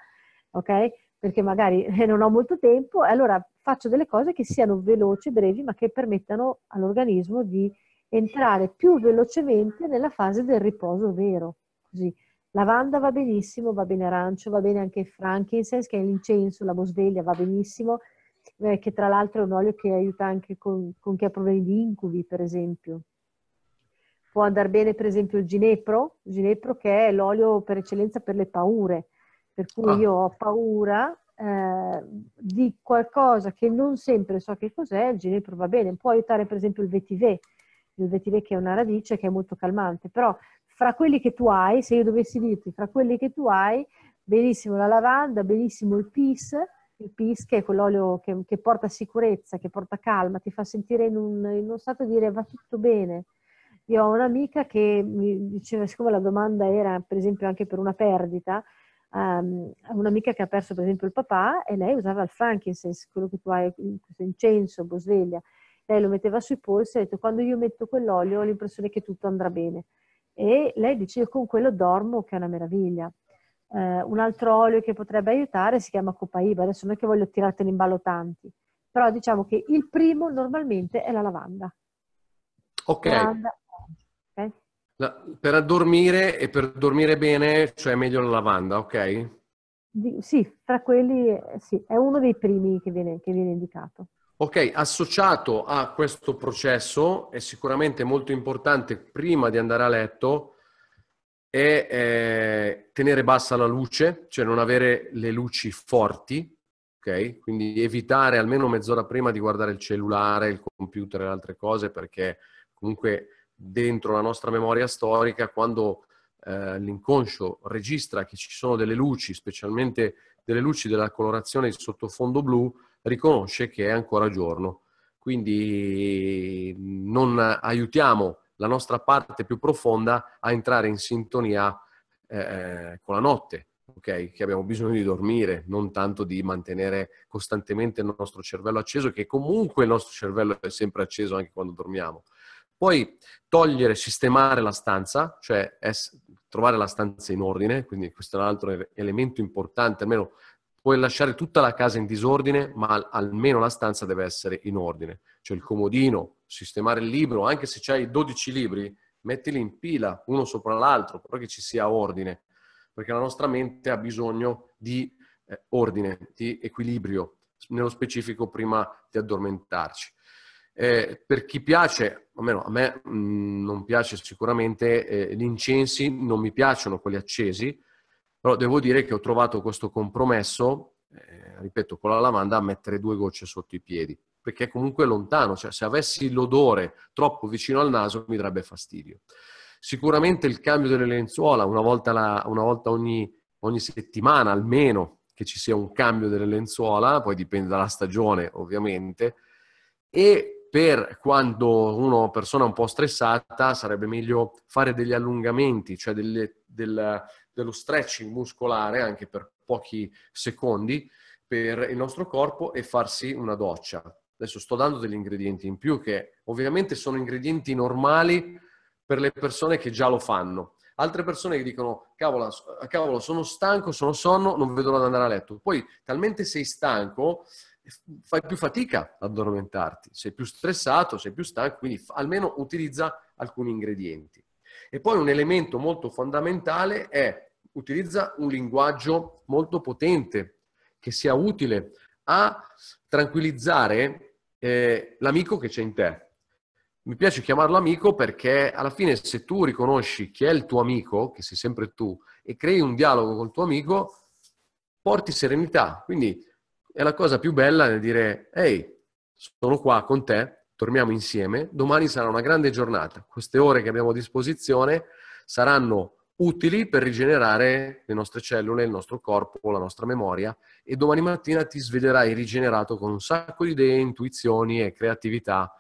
ok perché magari eh, non ho molto tempo e allora faccio delle cose che siano veloci brevi ma che permettano all'organismo di entrare più velocemente nella fase del riposo vero così Lavanda va benissimo, va bene arancio, va bene anche frankincense, che è l'incenso, la bosveglia, va benissimo, eh, che tra l'altro è un olio che aiuta anche con, con chi ha problemi di incubi, per esempio. Può andare bene, per esempio, il ginepro, il ginepro che è l'olio per eccellenza per le paure, per cui ah. io ho paura eh, di qualcosa che non sempre so che cos'è, il ginepro va bene. Può aiutare, per esempio, il vetivè, il vetivè che è una radice che è molto calmante, però fra quelli che tu hai, se io dovessi dirti fra quelli che tu hai, benissimo la lavanda, benissimo il PIS, il PIS che è quell'olio che, che porta sicurezza, che porta calma, ti fa sentire in, un, in uno stato di dire va tutto bene. Io ho un'amica che mi diceva, siccome la domanda era per esempio anche per una perdita, um, un'amica che ha perso per esempio il papà e lei usava il frankincense, quello che tu hai, questo incenso, bosveglia, lei lo metteva sui polsi e ha detto quando io metto quell'olio ho l'impressione che tutto andrà bene e lei dice io con quello dormo che è una meraviglia. Eh, un altro olio che potrebbe aiutare si chiama copaiba, adesso non è che voglio tirartene in ballo tanti, però diciamo che il primo normalmente è la lavanda. Ok. Lavanda. okay? La, per addormire e per dormire bene, cioè meglio la lavanda, ok? Di, sì, fra quelli eh, sì, è uno dei primi che viene, che viene indicato. Ok, associato a questo processo è sicuramente molto importante prima di andare a letto è eh, tenere bassa la luce, cioè non avere le luci forti, ok? Quindi evitare almeno mezz'ora prima di guardare il cellulare, il computer e altre cose perché comunque dentro la nostra memoria storica quando eh, l'inconscio registra che ci sono delle luci, specialmente delle luci della colorazione di sottofondo blu, riconosce che è ancora giorno. Quindi non aiutiamo la nostra parte più profonda a entrare in sintonia eh, con la notte, okay? che abbiamo bisogno di dormire, non tanto di mantenere costantemente il nostro cervello acceso, che comunque il nostro cervello è sempre acceso anche quando dormiamo. Poi togliere, sistemare la stanza, cioè es- trovare la stanza in ordine, quindi questo è un altro elemento importante, almeno puoi lasciare tutta la casa in disordine, ma almeno la stanza deve essere in ordine. Cioè il comodino, sistemare il libro, anche se hai 12 libri, mettili in pila uno sopra l'altro, però che ci sia ordine, perché la nostra mente ha bisogno di eh, ordine, di equilibrio, nello specifico prima di addormentarci. Eh, per chi piace, almeno a me mh, mm, non piace sicuramente, eh, gli incensi non mi piacciono quelli accesi, però devo dire che ho trovato questo compromesso, eh, ripeto, con la lavanda a mettere due gocce sotto i piedi, perché comunque è lontano, cioè se avessi l'odore troppo vicino al naso mi darebbe fastidio. Sicuramente il cambio delle lenzuola, una volta, la, una volta ogni, ogni settimana almeno che ci sia un cambio delle lenzuola, poi dipende dalla stagione ovviamente, e per quando una persona un po' stressata sarebbe meglio fare degli allungamenti, cioè delle, della, dello stretching muscolare anche per pochi secondi per il nostro corpo e farsi una doccia. Adesso sto dando degli ingredienti in più che ovviamente sono ingredienti normali per le persone che già lo fanno. Altre persone che dicono, cavolo, cavolo sono stanco, sono sonno, non vedo l'ora di andare a letto. Poi talmente sei stanco eh, fai più fatica ad addormentarti, sei più stressato, sei più stanco, quindi almeno utilizza alcuni ingredienti. E poi un elemento molto fondamentale è utilizza un linguaggio molto potente che sia utile a tranquillizzare eh, l'amico che c'è in te. Mi piace chiamarlo amico perché alla fine se tu riconosci chi è il tuo amico, che sei sempre tu, e crei un dialogo col tuo amico, porti serenità. Quindi è la cosa più bella nel dire, ehi, sono qua con te, torniamo insieme, domani sarà una grande giornata. Queste ore che abbiamo a disposizione saranno utili per rigenerare le nostre cellule, il nostro corpo, la nostra memoria e domani mattina ti sveglierai rigenerato con un sacco di idee, intuizioni e creatività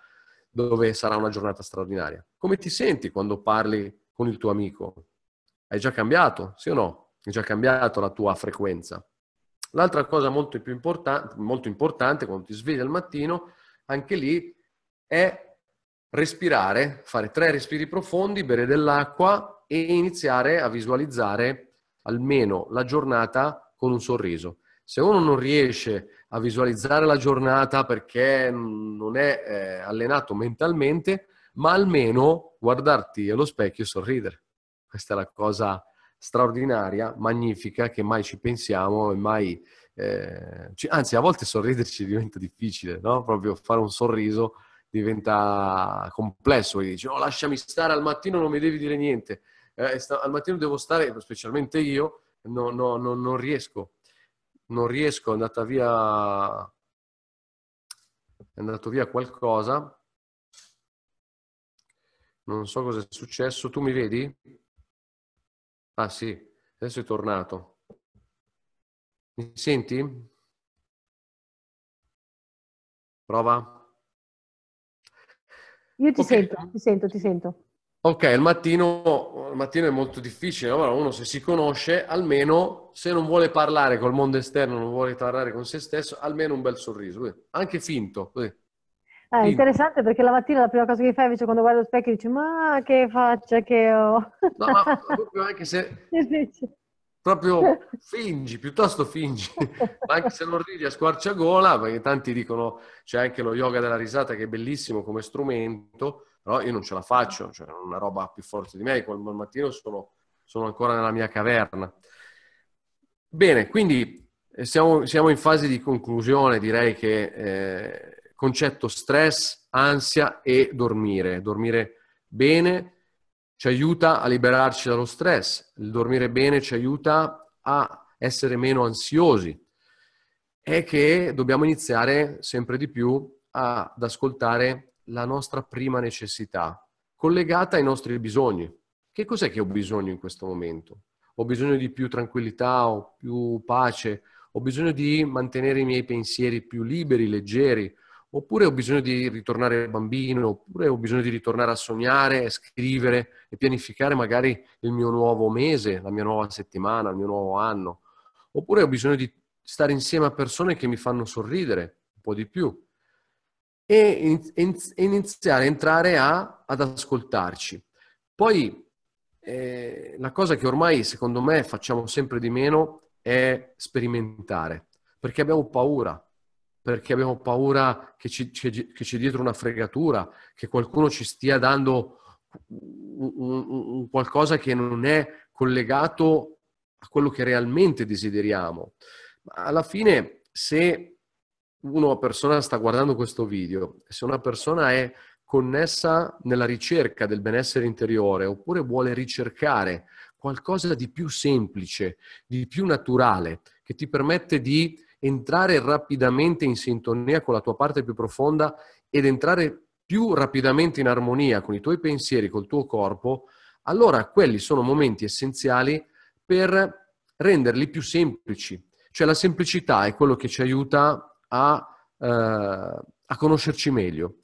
dove sarà una giornata straordinaria. Come ti senti quando parli con il tuo amico? Hai già cambiato, sì o no? Hai già cambiato la tua frequenza. L'altra cosa molto, più importan- molto importante quando ti svegli al mattino, anche lì, è respirare, fare tre respiri profondi, bere dell'acqua e iniziare a visualizzare almeno la giornata con un sorriso. Se uno non riesce a visualizzare la giornata perché non è eh, allenato mentalmente, ma almeno guardarti allo specchio e sorridere. Questa è la cosa straordinaria, magnifica, che mai ci pensiamo e mai... Eh, anzi, a volte sorriderci diventa difficile, no? Proprio fare un sorriso diventa complesso. E dici, no, oh, lasciami stare al mattino, non mi devi dire niente eh, al mattino devo stare, specialmente io, no, no, no, non riesco, non riesco, è andata via, è andato via qualcosa, non so cosa è successo, tu mi vedi? Ah sì, adesso è tornato. Mi senti? Prova. Io ti okay. sento, ti sento, ti sento. Ok, al mattino, mattino, è molto difficile, allora uno se si conosce, almeno se non vuole parlare col mondo esterno, non vuole parlare con se stesso, almeno un bel sorriso, anche finto. Così. Ah, è interessante perché la mattina la prima cosa che fai invece quando guardo lo specchio dici ma che faccia che ho. No, ma proprio anche se... <laughs> proprio <laughs> fingi, piuttosto fingi, ma anche se non ridi a squarciagola, perché tanti dicono, c'è anche lo yoga della risata che è bellissimo come strumento, però io non ce la faccio, cioè una roba più forte di me, quando al mattino sono, sono, ancora nella mia caverna. Bene, quindi eh, siamo, siamo in fase di conclusione, direi che eh, concetto stress, ansia e dormire. Dormire bene ci aiuta a liberarci dallo stress, il dormire bene ci aiuta a essere meno ansiosi e che dobbiamo iniziare sempre di più ad ascoltare la nostra prima necessità, collegata ai nostri bisogni. Che cos'è che ho bisogno in questo momento? Ho bisogno di più tranquillità, o più pace, ho bisogno di mantenere i miei pensieri più liberi, leggeri, oppure ho bisogno di ritornare bambino, oppure ho bisogno di ritornare a sognare, scrivere e pianificare magari il mio nuovo mese, la mia nuova settimana, il mio nuovo anno, oppure ho bisogno di stare insieme a persone che mi fanno sorridere un po' di più, e iniziare a entrare a, ad ascoltarci. Poi eh, la cosa che ormai secondo me facciamo sempre di meno è sperimentare, perché abbiamo paura, perché abbiamo paura che, ci, c'è, che c'è dietro una fregatura, che qualcuno ci stia dando un, un, un qualcosa che non è collegato a quello che realmente desideriamo. Ma alla fine se una persona sta guardando questo video, se una persona è connessa nella ricerca del benessere interiore oppure vuole ricercare qualcosa di più semplice, di più naturale, che ti permette di entrare rapidamente in sintonia con la tua parte più profonda ed entrare più rapidamente in armonia con i tuoi pensieri, col tuo corpo, allora quelli sono momenti essenziali per renderli più semplici. Cioè la semplicità è quello che ci aiuta a, eh, a conoscerci meglio.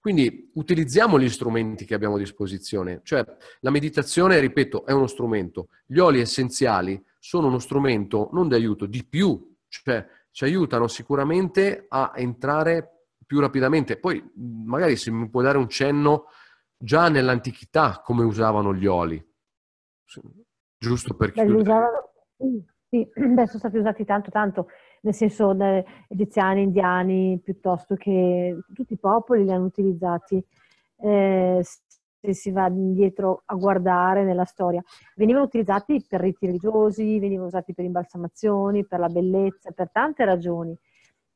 Quindi utilizziamo gli strumenti che abbiamo a disposizione, cioè la meditazione, ripeto, è uno strumento, gli oli essenziali sono uno strumento non di aiuto, di più, cioè ci aiutano sicuramente a entrare più rapidamente. Poi magari se mi puoi dare un cenno già nell'antichità come usavano gli oli, giusto per chiudere. Beh, usavano... sì. <clears throat> Beh, sono stati usati tanto tanto nel senso egiziani, indiani, piuttosto che tutti i popoli li hanno utilizzati. Eh, se si va indietro a guardare nella storia, venivano utilizzati per riti religiosi, venivano usati per imbalsamazioni, per la bellezza, per tante ragioni,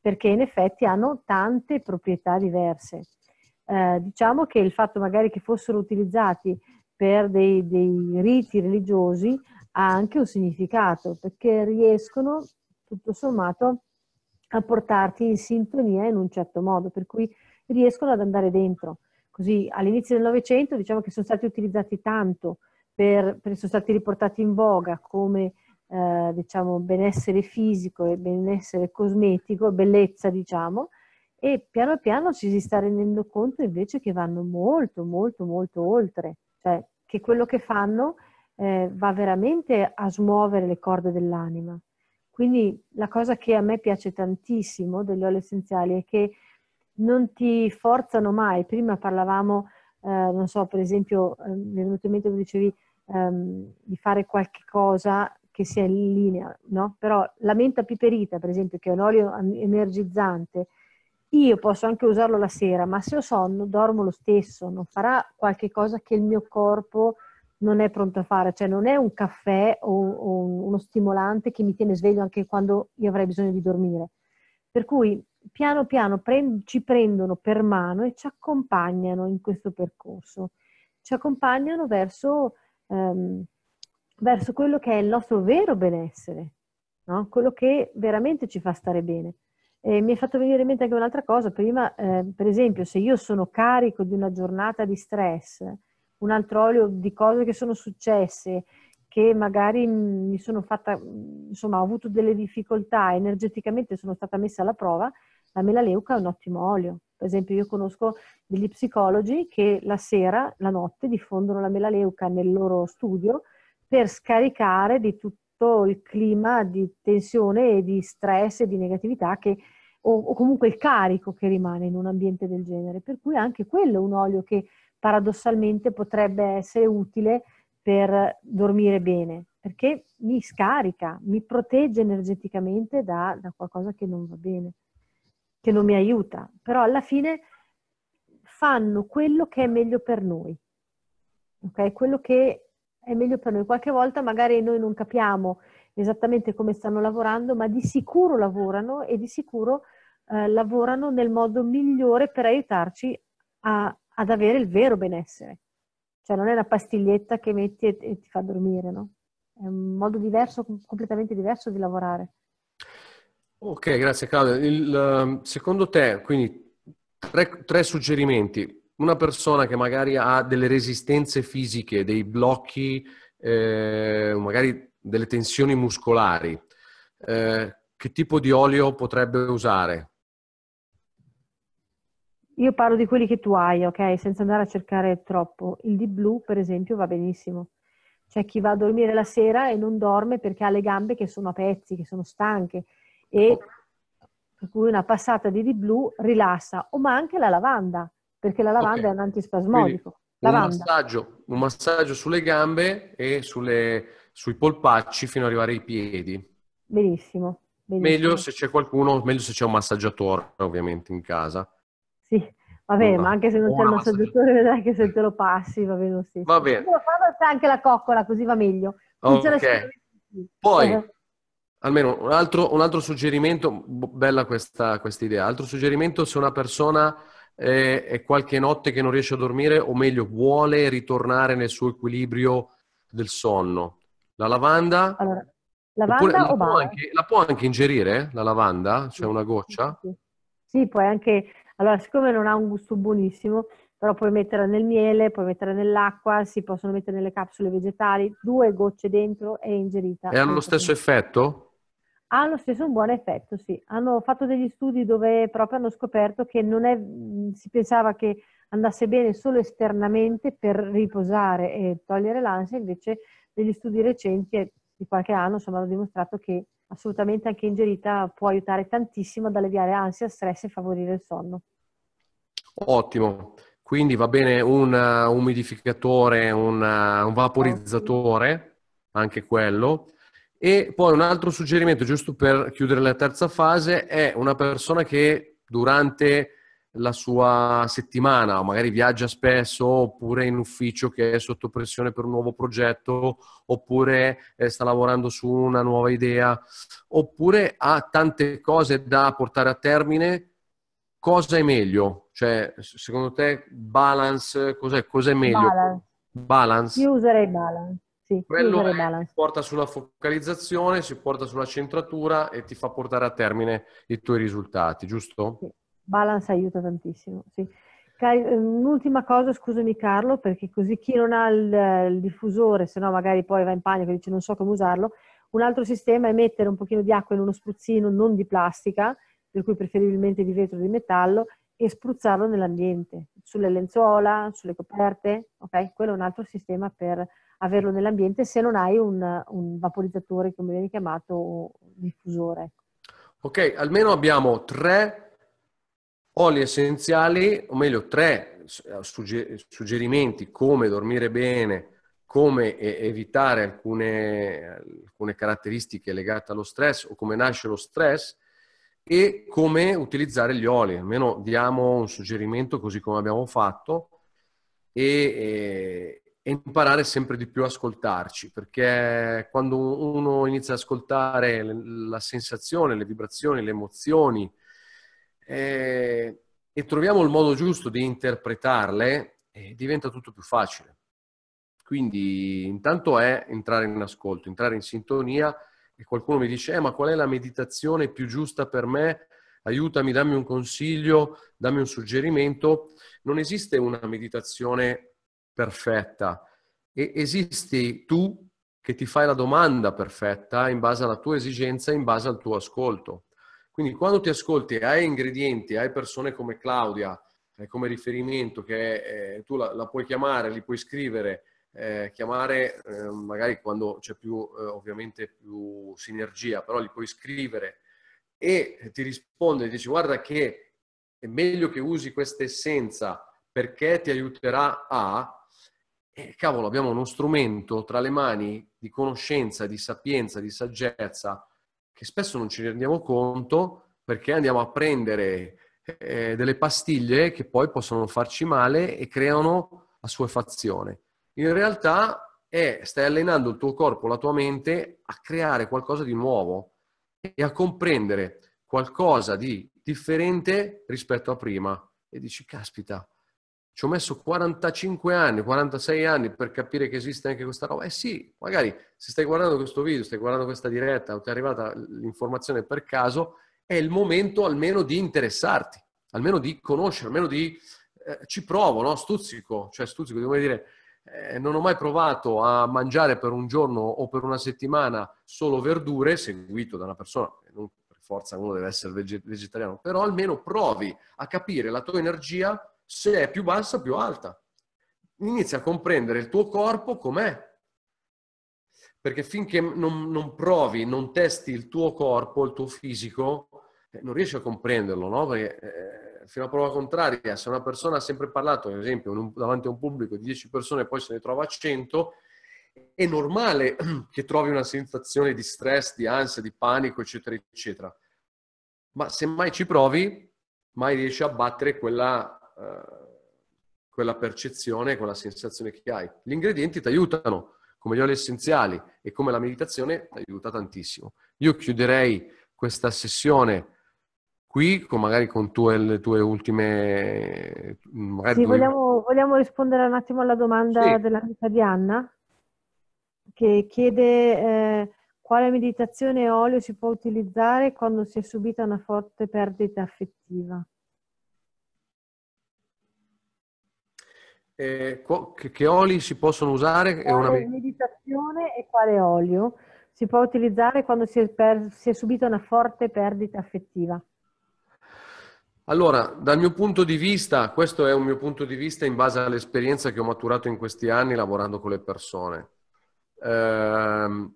perché in effetti hanno tante proprietà diverse. Eh, diciamo che il fatto magari che fossero utilizzati per dei, dei, riti religiosi ha anche un significato, perché riescono tutto sommato a portarti in sintonia in un certo modo, per cui riescono ad andare dentro. Così all'inizio del Novecento diciamo che sono stati utilizzati tanto, per, per, sono stati riportati in voga come eh, diciamo, benessere fisico e benessere cosmetico, bellezza diciamo, e piano piano ci si sta rendendo conto invece che vanno molto, molto, molto oltre, cioè che quello che fanno eh, va veramente a smuovere le corde dell'anima. Quindi la cosa che a me piace tantissimo degli oli essenziali è che non ti forzano mai. Prima parlavamo, eh, non so, per esempio, eh, mi è venuto in mente, dicevi, ehm, di fare qualche cosa che sia in linea, no? Però la menta piperita, per esempio, che è un olio energizzante, io posso anche usarlo la sera, ma se ho sonno dormo lo stesso, non farà qualche cosa che il mio corpo non è pronto a fare, cioè non è un caffè o, o uno stimolante che mi tiene sveglio anche quando io avrei bisogno di dormire. Per cui piano piano prend- ci prendono per mano e ci accompagnano in questo percorso, ci accompagnano verso, ehm, verso quello che è il nostro vero benessere, no? quello che veramente ci fa stare bene. E mi è fatto venire in mente anche un'altra cosa, prima eh, per esempio se io sono carico di una giornata di stress, un altro olio di cose che sono successe, che magari mi sono fatta, insomma, ho avuto delle difficoltà energeticamente, sono stata messa alla prova, la melaleuca è un ottimo olio. Per esempio, io conosco degli psicologi che la sera, la notte, diffondono la melaleuca nel loro studio per scaricare di tutto il clima di tensione e di stress e di negatività che, o, o comunque il carico che rimane in un ambiente del genere. Per cui anche quello è un olio che paradossalmente potrebbe essere utile per dormire bene, perché mi scarica, mi protegge energeticamente da, da qualcosa che non va bene, che non mi aiuta. Però alla fine fanno quello che è meglio per noi. Okay? Quello che è meglio per noi. Qualche volta magari noi non capiamo esattamente come stanno lavorando, ma di sicuro lavorano e di sicuro eh, lavorano nel modo migliore per aiutarci a ad avere il vero benessere. Cioè non è una pastiglietta che metti e, e ti fa dormire, no? È un modo diverso, completamente diverso di lavorare. Ok, grazie Claudia. Il, ehm, secondo te, quindi tre, tre suggerimenti. Una persona che magari ha delle resistenze fisiche, dei blocchi, eh, magari delle tensioni muscolari, eh, che tipo di olio potrebbe usare? Io parlo di quelli che tu hai, ok? Senza andare a cercare troppo. Il di blu, per esempio, va benissimo. C'è chi va a dormire la sera e non dorme perché ha le gambe che sono a pezzi, che sono stanche. E oh. per cui una passata di di blu rilassa, o ma anche la lavanda, perché la lavanda okay. è un antispasmodico. Lavanda. Un massaggio, un massaggio sulle gambe e sulle, sui polpacci fino ad arrivare ai piedi. Benissimo, benissimo. Meglio se c'è qualcuno, meglio se c'è un massaggiatore ovviamente in casa sì, vabbè, no, ma anche se non c'è il massaggiatore, vedrai che se te lo passi va bene lo stesso. Va bene. c'è anche la coccola, così va meglio. Okay. Poi, eh. almeno un altro, un altro, suggerimento, bella questa idea, altro suggerimento se una persona eh, è qualche notte che non riesce a dormire, o meglio, vuole ritornare nel suo equilibrio del sonno. La lavanda... Allora, lavanda la, può anche, la, può anche, ingerire, eh, la lavanda? Cioè una goccia? Sì, sì. sì puoi anche allora, siccome non ha un gusto buonissimo, però puoi metterla nel miele, puoi metterla nell'acqua, si possono mettere nelle capsule vegetali, due gocce dentro e ingerita. E hanno lo stesso effetto? Hanno lo stesso un buon effetto, sì. Hanno fatto degli studi dove proprio hanno scoperto che non è, si pensava che andasse bene solo esternamente per riposare e togliere l'ansia, invece degli studi recenti è di qualche anno insomma, hanno dimostrato che assolutamente anche ingerita può aiutare tantissimo ad alleviare ansia, stress e favorire il sonno. Ottimo, quindi va bene un uh, umidificatore, una, uh, un vaporizzatore, anche quello. E poi un altro suggerimento, giusto per chiudere la terza fase, è una persona che durante la sua settimana, o magari viaggia spesso, oppure in ufficio che è sotto pressione per un nuovo progetto, oppure eh, sta lavorando su una nuova idea, oppure ha tante cose da portare a termine, cosa è meglio? Cioè, secondo te, balance, cos'è, cos'è meglio? Balance. balance. Io userei balance. Sì, Quello è, balance. porta sulla focalizzazione, si porta sulla centratura e ti fa portare a termine i tuoi risultati, giusto? Sì. Balance aiuta tantissimo, sì. Ehm, un'ultima cosa, scusami Carlo, perché così chi non ha il, il diffusore, se no magari poi va in panico e dice non so come usarlo, un altro sistema è mettere un pochino di acqua in uno spruzzino non di plastica, per cui preferibilmente di vetro o di metallo, e spruzzarlo nell'ambiente, sulle lenzuola, sulle coperte, ok? Quello è un altro sistema per averlo nell'ambiente se non hai un, un vaporizzatore, come viene chiamato, o diffusore. Ecco. Ok, almeno abbiamo tre oli essenziali, o meglio tre eh, suggerimenti come dormire bene, come evitare alcune, alcune caratteristiche legate allo stress o come nasce lo stress e come utilizzare gli oli. Almeno diamo un suggerimento così come abbiamo fatto e, e imparare sempre di più a ascoltarci, perché quando uno inizia ad ascoltare la sensazione, le vibrazioni, le emozioni, eh, e troviamo il modo giusto di interpretarle, eh, diventa tutto più facile. Quindi intanto è entrare in ascolto, entrare in sintonia e qualcuno mi dice, eh, ma qual è la meditazione più giusta per me? Aiutami, dammi un consiglio, dammi un suggerimento. Non esiste una meditazione perfetta, e esisti tu che ti fai la domanda perfetta in base alla tua esigenza, in base al tuo ascolto. Quindi quando ti ascolti hai ingredienti, hai persone come Claudia eh, come riferimento che eh, tu la, la, puoi chiamare, li puoi scrivere, eh, chiamare eh, magari quando c'è più eh, ovviamente più sinergia, però li puoi scrivere e ti risponde e dici guarda che è meglio che usi questa essenza perché ti aiuterà a eh, cavolo, abbiamo uno strumento tra le mani di conoscenza, di sapienza, di saggezza che spesso non ci rendiamo conto perché andiamo a prendere eh, delle pastiglie che poi possono farci male e creano assuefazione. In realtà è, stai allenando il tuo corpo, la tua mente a creare qualcosa di nuovo e a comprendere qualcosa di differente rispetto a prima. E dici, caspita, ci ho messo 45 anni, 46 anni per capire che esiste anche questa roba. Eh sì, magari se stai guardando questo video, stai guardando questa diretta o ti è arrivata l'informazione per caso, è il momento almeno di interessarti, almeno di conoscere, almeno di eh, ci provo, no? Stuzzico, cioè stuzzico, devo dire, eh, non ho mai provato a mangiare per un giorno o per una settimana solo verdure, seguito da una persona, non per forza uno deve essere vegetariano, però almeno provi a capire la tua energia se è più bassa, o più alta. Inizia a comprendere il tuo corpo com'è. Perché finché non, non provi, non testi il tuo corpo, il tuo fisico, eh, non riesci a comprenderlo, no? Perché eh, fino a prova contraria, se una persona ha sempre parlato, ad esempio, un, davanti a un pubblico di 10 persone e poi se ne trova 100, è normale <clears throat> che trovi una sensazione di stress, di ansia, di panico, eccetera, eccetera. Ma se mai ci provi, mai riesci a battere quella eh, quella percezione, quella sensazione che hai. Gli ingredienti ti aiutano, come gli oli essenziali e come la meditazione ti aiuta tantissimo. Io chiuderei questa sessione qui, con, magari con tue, le tue ultime... Sì, vogliamo, vogliamo, rispondere un attimo alla domanda sì. dell'amica di Anna, che chiede eh, quale meditazione e olio si può utilizzare quando si è subita una forte perdita affettiva. Eh, che oli si possono usare? Quale una... meditazione e quale olio si può utilizzare quando si è, per... si è subita una forte perdita affettiva? Allora, dal mio punto di vista, questo è un mio punto di vista in base all'esperienza che ho maturato in questi anni lavorando con le persone. Eh,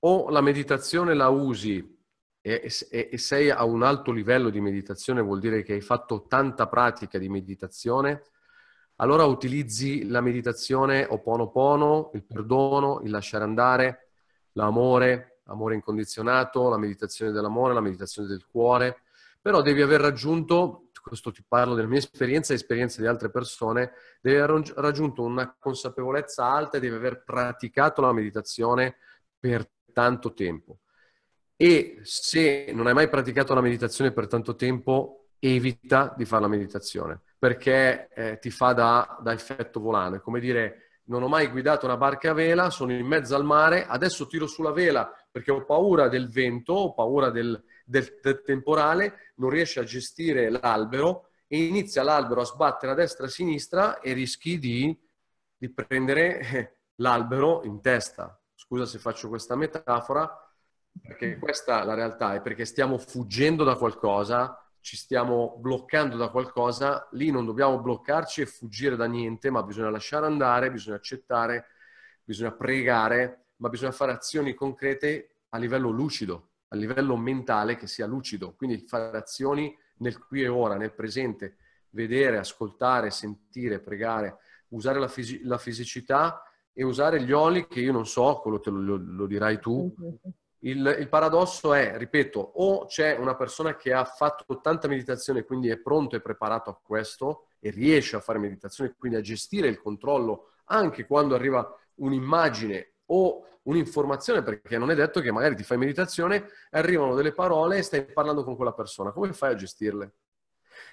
o la meditazione la usi e, e, e, sei a un alto livello di meditazione, vuol dire che hai fatto tanta pratica di meditazione, allora utilizzi la meditazione oponopono, il perdono, il lasciare andare, l'amore, amore incondizionato, la meditazione dell'amore, la meditazione del cuore, però devi aver raggiunto, questo ti parlo della mia esperienza e esperienza di altre persone, devi aver raggiunto una consapevolezza alta e devi aver praticato la meditazione per tanto tempo. E se non hai mai praticato la meditazione per tanto tempo, evita di fare la meditazione perché eh, ti fa da, da effetto volano. È come dire, non ho mai guidato una barca a vela, sono in mezzo al mare, adesso tiro sulla vela perché ho paura del vento, ho paura del, del, del temporale, non riesci a gestire l'albero e inizia l'albero a sbattere a destra e a sinistra e rischi di, di prendere eh, l'albero in testa. Scusa se faccio questa metafora, perché questa è la realtà, è perché stiamo fuggendo da qualcosa ci stiamo bloccando da qualcosa, lì non dobbiamo bloccarci e fuggire da niente, ma bisogna lasciare andare, bisogna accettare, bisogna pregare, ma bisogna fare azioni concrete a livello lucido, a livello mentale che sia lucido, quindi fare azioni nel qui e ora, nel presente, vedere, ascoltare, sentire, pregare, usare la, fisi- la fisicità e usare gli oli che io non so, quello te lo, lo dirai tu, il, il, paradosso è, ripeto, o c'è una persona che ha fatto tanta meditazione, quindi è pronto e preparato a questo e riesce a fare meditazione, quindi a gestire il controllo anche quando arriva un'immagine o un'informazione, perché non è detto che magari ti fai meditazione, arrivano delle parole e stai parlando con quella persona. Come fai a gestirle?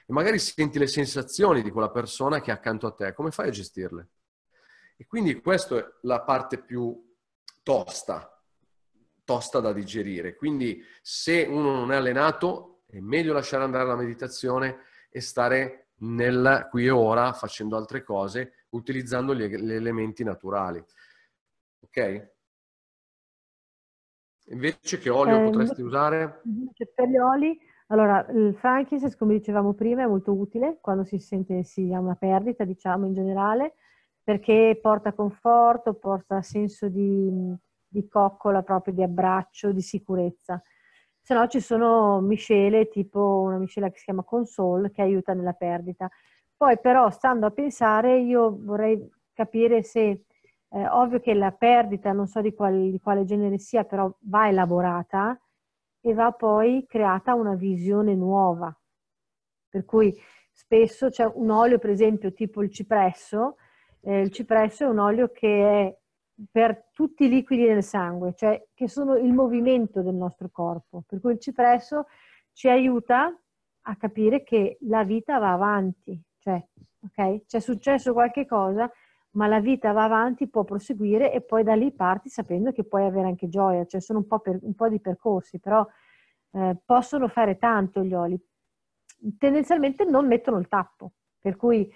E magari senti le sensazioni di quella persona che è accanto a te. Come fai a gestirle? E quindi questa è la parte più tosta tosta da digerire. Quindi se uno non è allenato è meglio lasciare andare la meditazione e stare nel qui e ora facendo altre cose, utilizzando gli, gli elementi naturali. Ok? Invece che olio eh, potresti usare? Per gli oli, allora, il frankincense, come dicevamo prima, è molto utile quando si sente, si ha una perdita, diciamo, in generale, perché porta conforto, porta senso di di coccola proprio, di abbraccio, di sicurezza. Se no ci sono miscele, tipo una miscela che si chiama Console, che aiuta nella perdita. Poi però, stando a pensare, io vorrei capire se, eh, ovvio che la perdita, non so di, qual, di quale genere sia, però va elaborata e va poi creata una visione nuova. Per cui spesso c'è un olio, per esempio, tipo il cipresso. Eh, il cipresso è un olio che è per tutti i liquidi del sangue, cioè che sono il movimento del nostro corpo. Per cui il cipresso ci aiuta a capire che la vita va avanti, cioè okay? c'è successo qualche cosa, ma la vita va avanti, può proseguire e poi da lì parti sapendo che puoi avere anche gioia, cioè sono un po', per, un po di percorsi, però eh, possono fare tanto gli oli. Tendenzialmente non mettono il tappo, per cui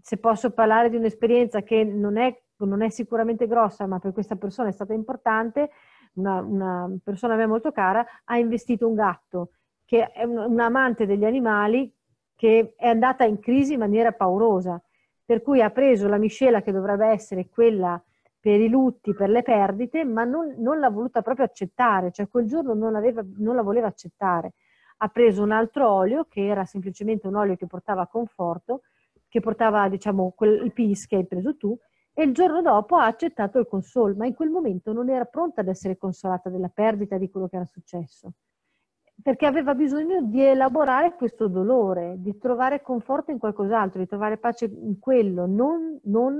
se posso parlare di un'esperienza che non è non è sicuramente grossa, ma per questa persona è stata importante, una, una persona a me molto cara, ha investito un gatto, che è un, un amante degli animali, che è andata in crisi in maniera paurosa, per cui ha preso la miscela che dovrebbe essere quella per i lutti, per le perdite, ma non, non l'ha voluta proprio accettare, cioè quel giorno non, aveva, non la voleva accettare. Ha preso un altro olio, che era semplicemente un olio che portava conforto, che portava, diciamo, quel, il peace che hai preso tu, e il giorno dopo ha accettato il consol, ma in quel momento non era pronta ad essere consolata della perdita di quello che era successo, perché aveva bisogno di elaborare questo dolore, di trovare conforto in qualcos'altro, di trovare pace in quello, non, non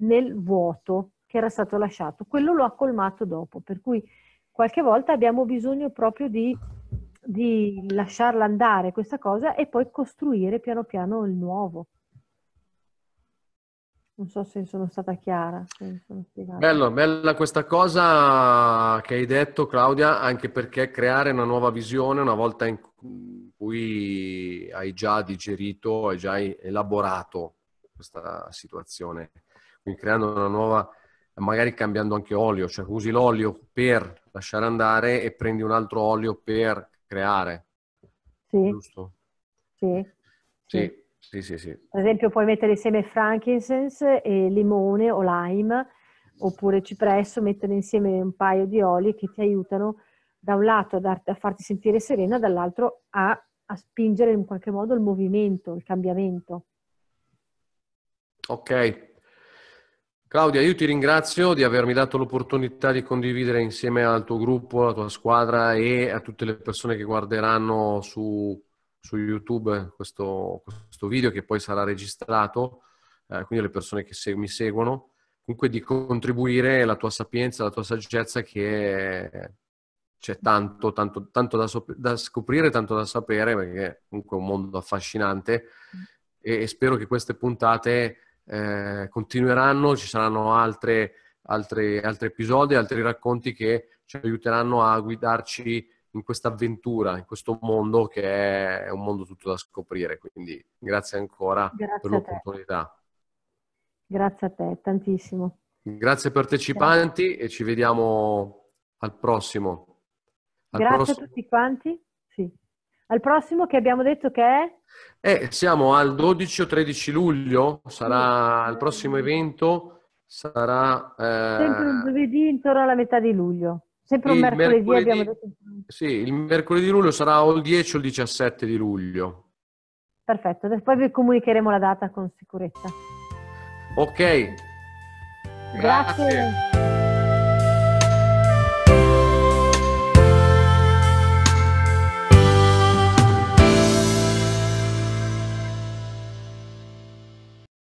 nel vuoto che era stato lasciato. Quello lo ha colmato dopo, per cui qualche volta abbiamo bisogno proprio di, di lasciarla andare questa cosa e poi costruire piano piano il nuovo. Non so se sono stata chiara. Sono Bello, bella questa cosa che hai detto Claudia, anche perché creare una nuova visione una volta in cui hai già digerito, hai già elaborato questa situazione. Quindi creando una nuova, magari cambiando anche olio, cioè usi l'olio per lasciare andare e prendi un altro olio per creare. Sì. Giusto? Sì. Sì. sì. Sì, sì, sì. Per esempio puoi mettere insieme frankincense e limone o lime, oppure cipresso, mettere insieme un paio di oli che ti aiutano da un lato a, darti, a farti sentire serena, dall'altro a, a spingere in qualche modo il movimento, il cambiamento. Ok, Claudia, io ti ringrazio di avermi dato l'opportunità di condividere insieme al tuo gruppo, alla tua squadra e a tutte le persone che guarderanno su su YouTube questo, questo video che poi sarà registrato, eh, quindi alle persone che se, mi seguono, comunque di contribuire la tua sapienza, la tua saggezza che c'è tanto, tanto, tanto da, sop- da scoprire, tanto da sapere, perché è comunque un mondo affascinante e, e spero che queste puntate eh, continueranno, ci saranno altri episodi, altri racconti che ci aiuteranno a guidarci in questa avventura, in questo mondo che è un mondo tutto da scoprire. Quindi grazie ancora grazie per l'opportunità. Grazie a te, tantissimo. Grazie partecipanti grazie. e ci vediamo al prossimo. Al grazie prossimo. a tutti quanti. Sì. Al prossimo che abbiamo detto che è? Eh, siamo al 12 o 13 luglio, sarà il prossimo evento, sarà... Eh... Sempre un giovedì intorno alla metà di luglio. Sempre un mercoledì, mercoledì, abbiamo detto. Sì, il mercoledì di luglio sarà o il 10 o il 17 di luglio. Perfetto, poi vi comunicheremo la data con sicurezza. Ok. Grazie. Grazie.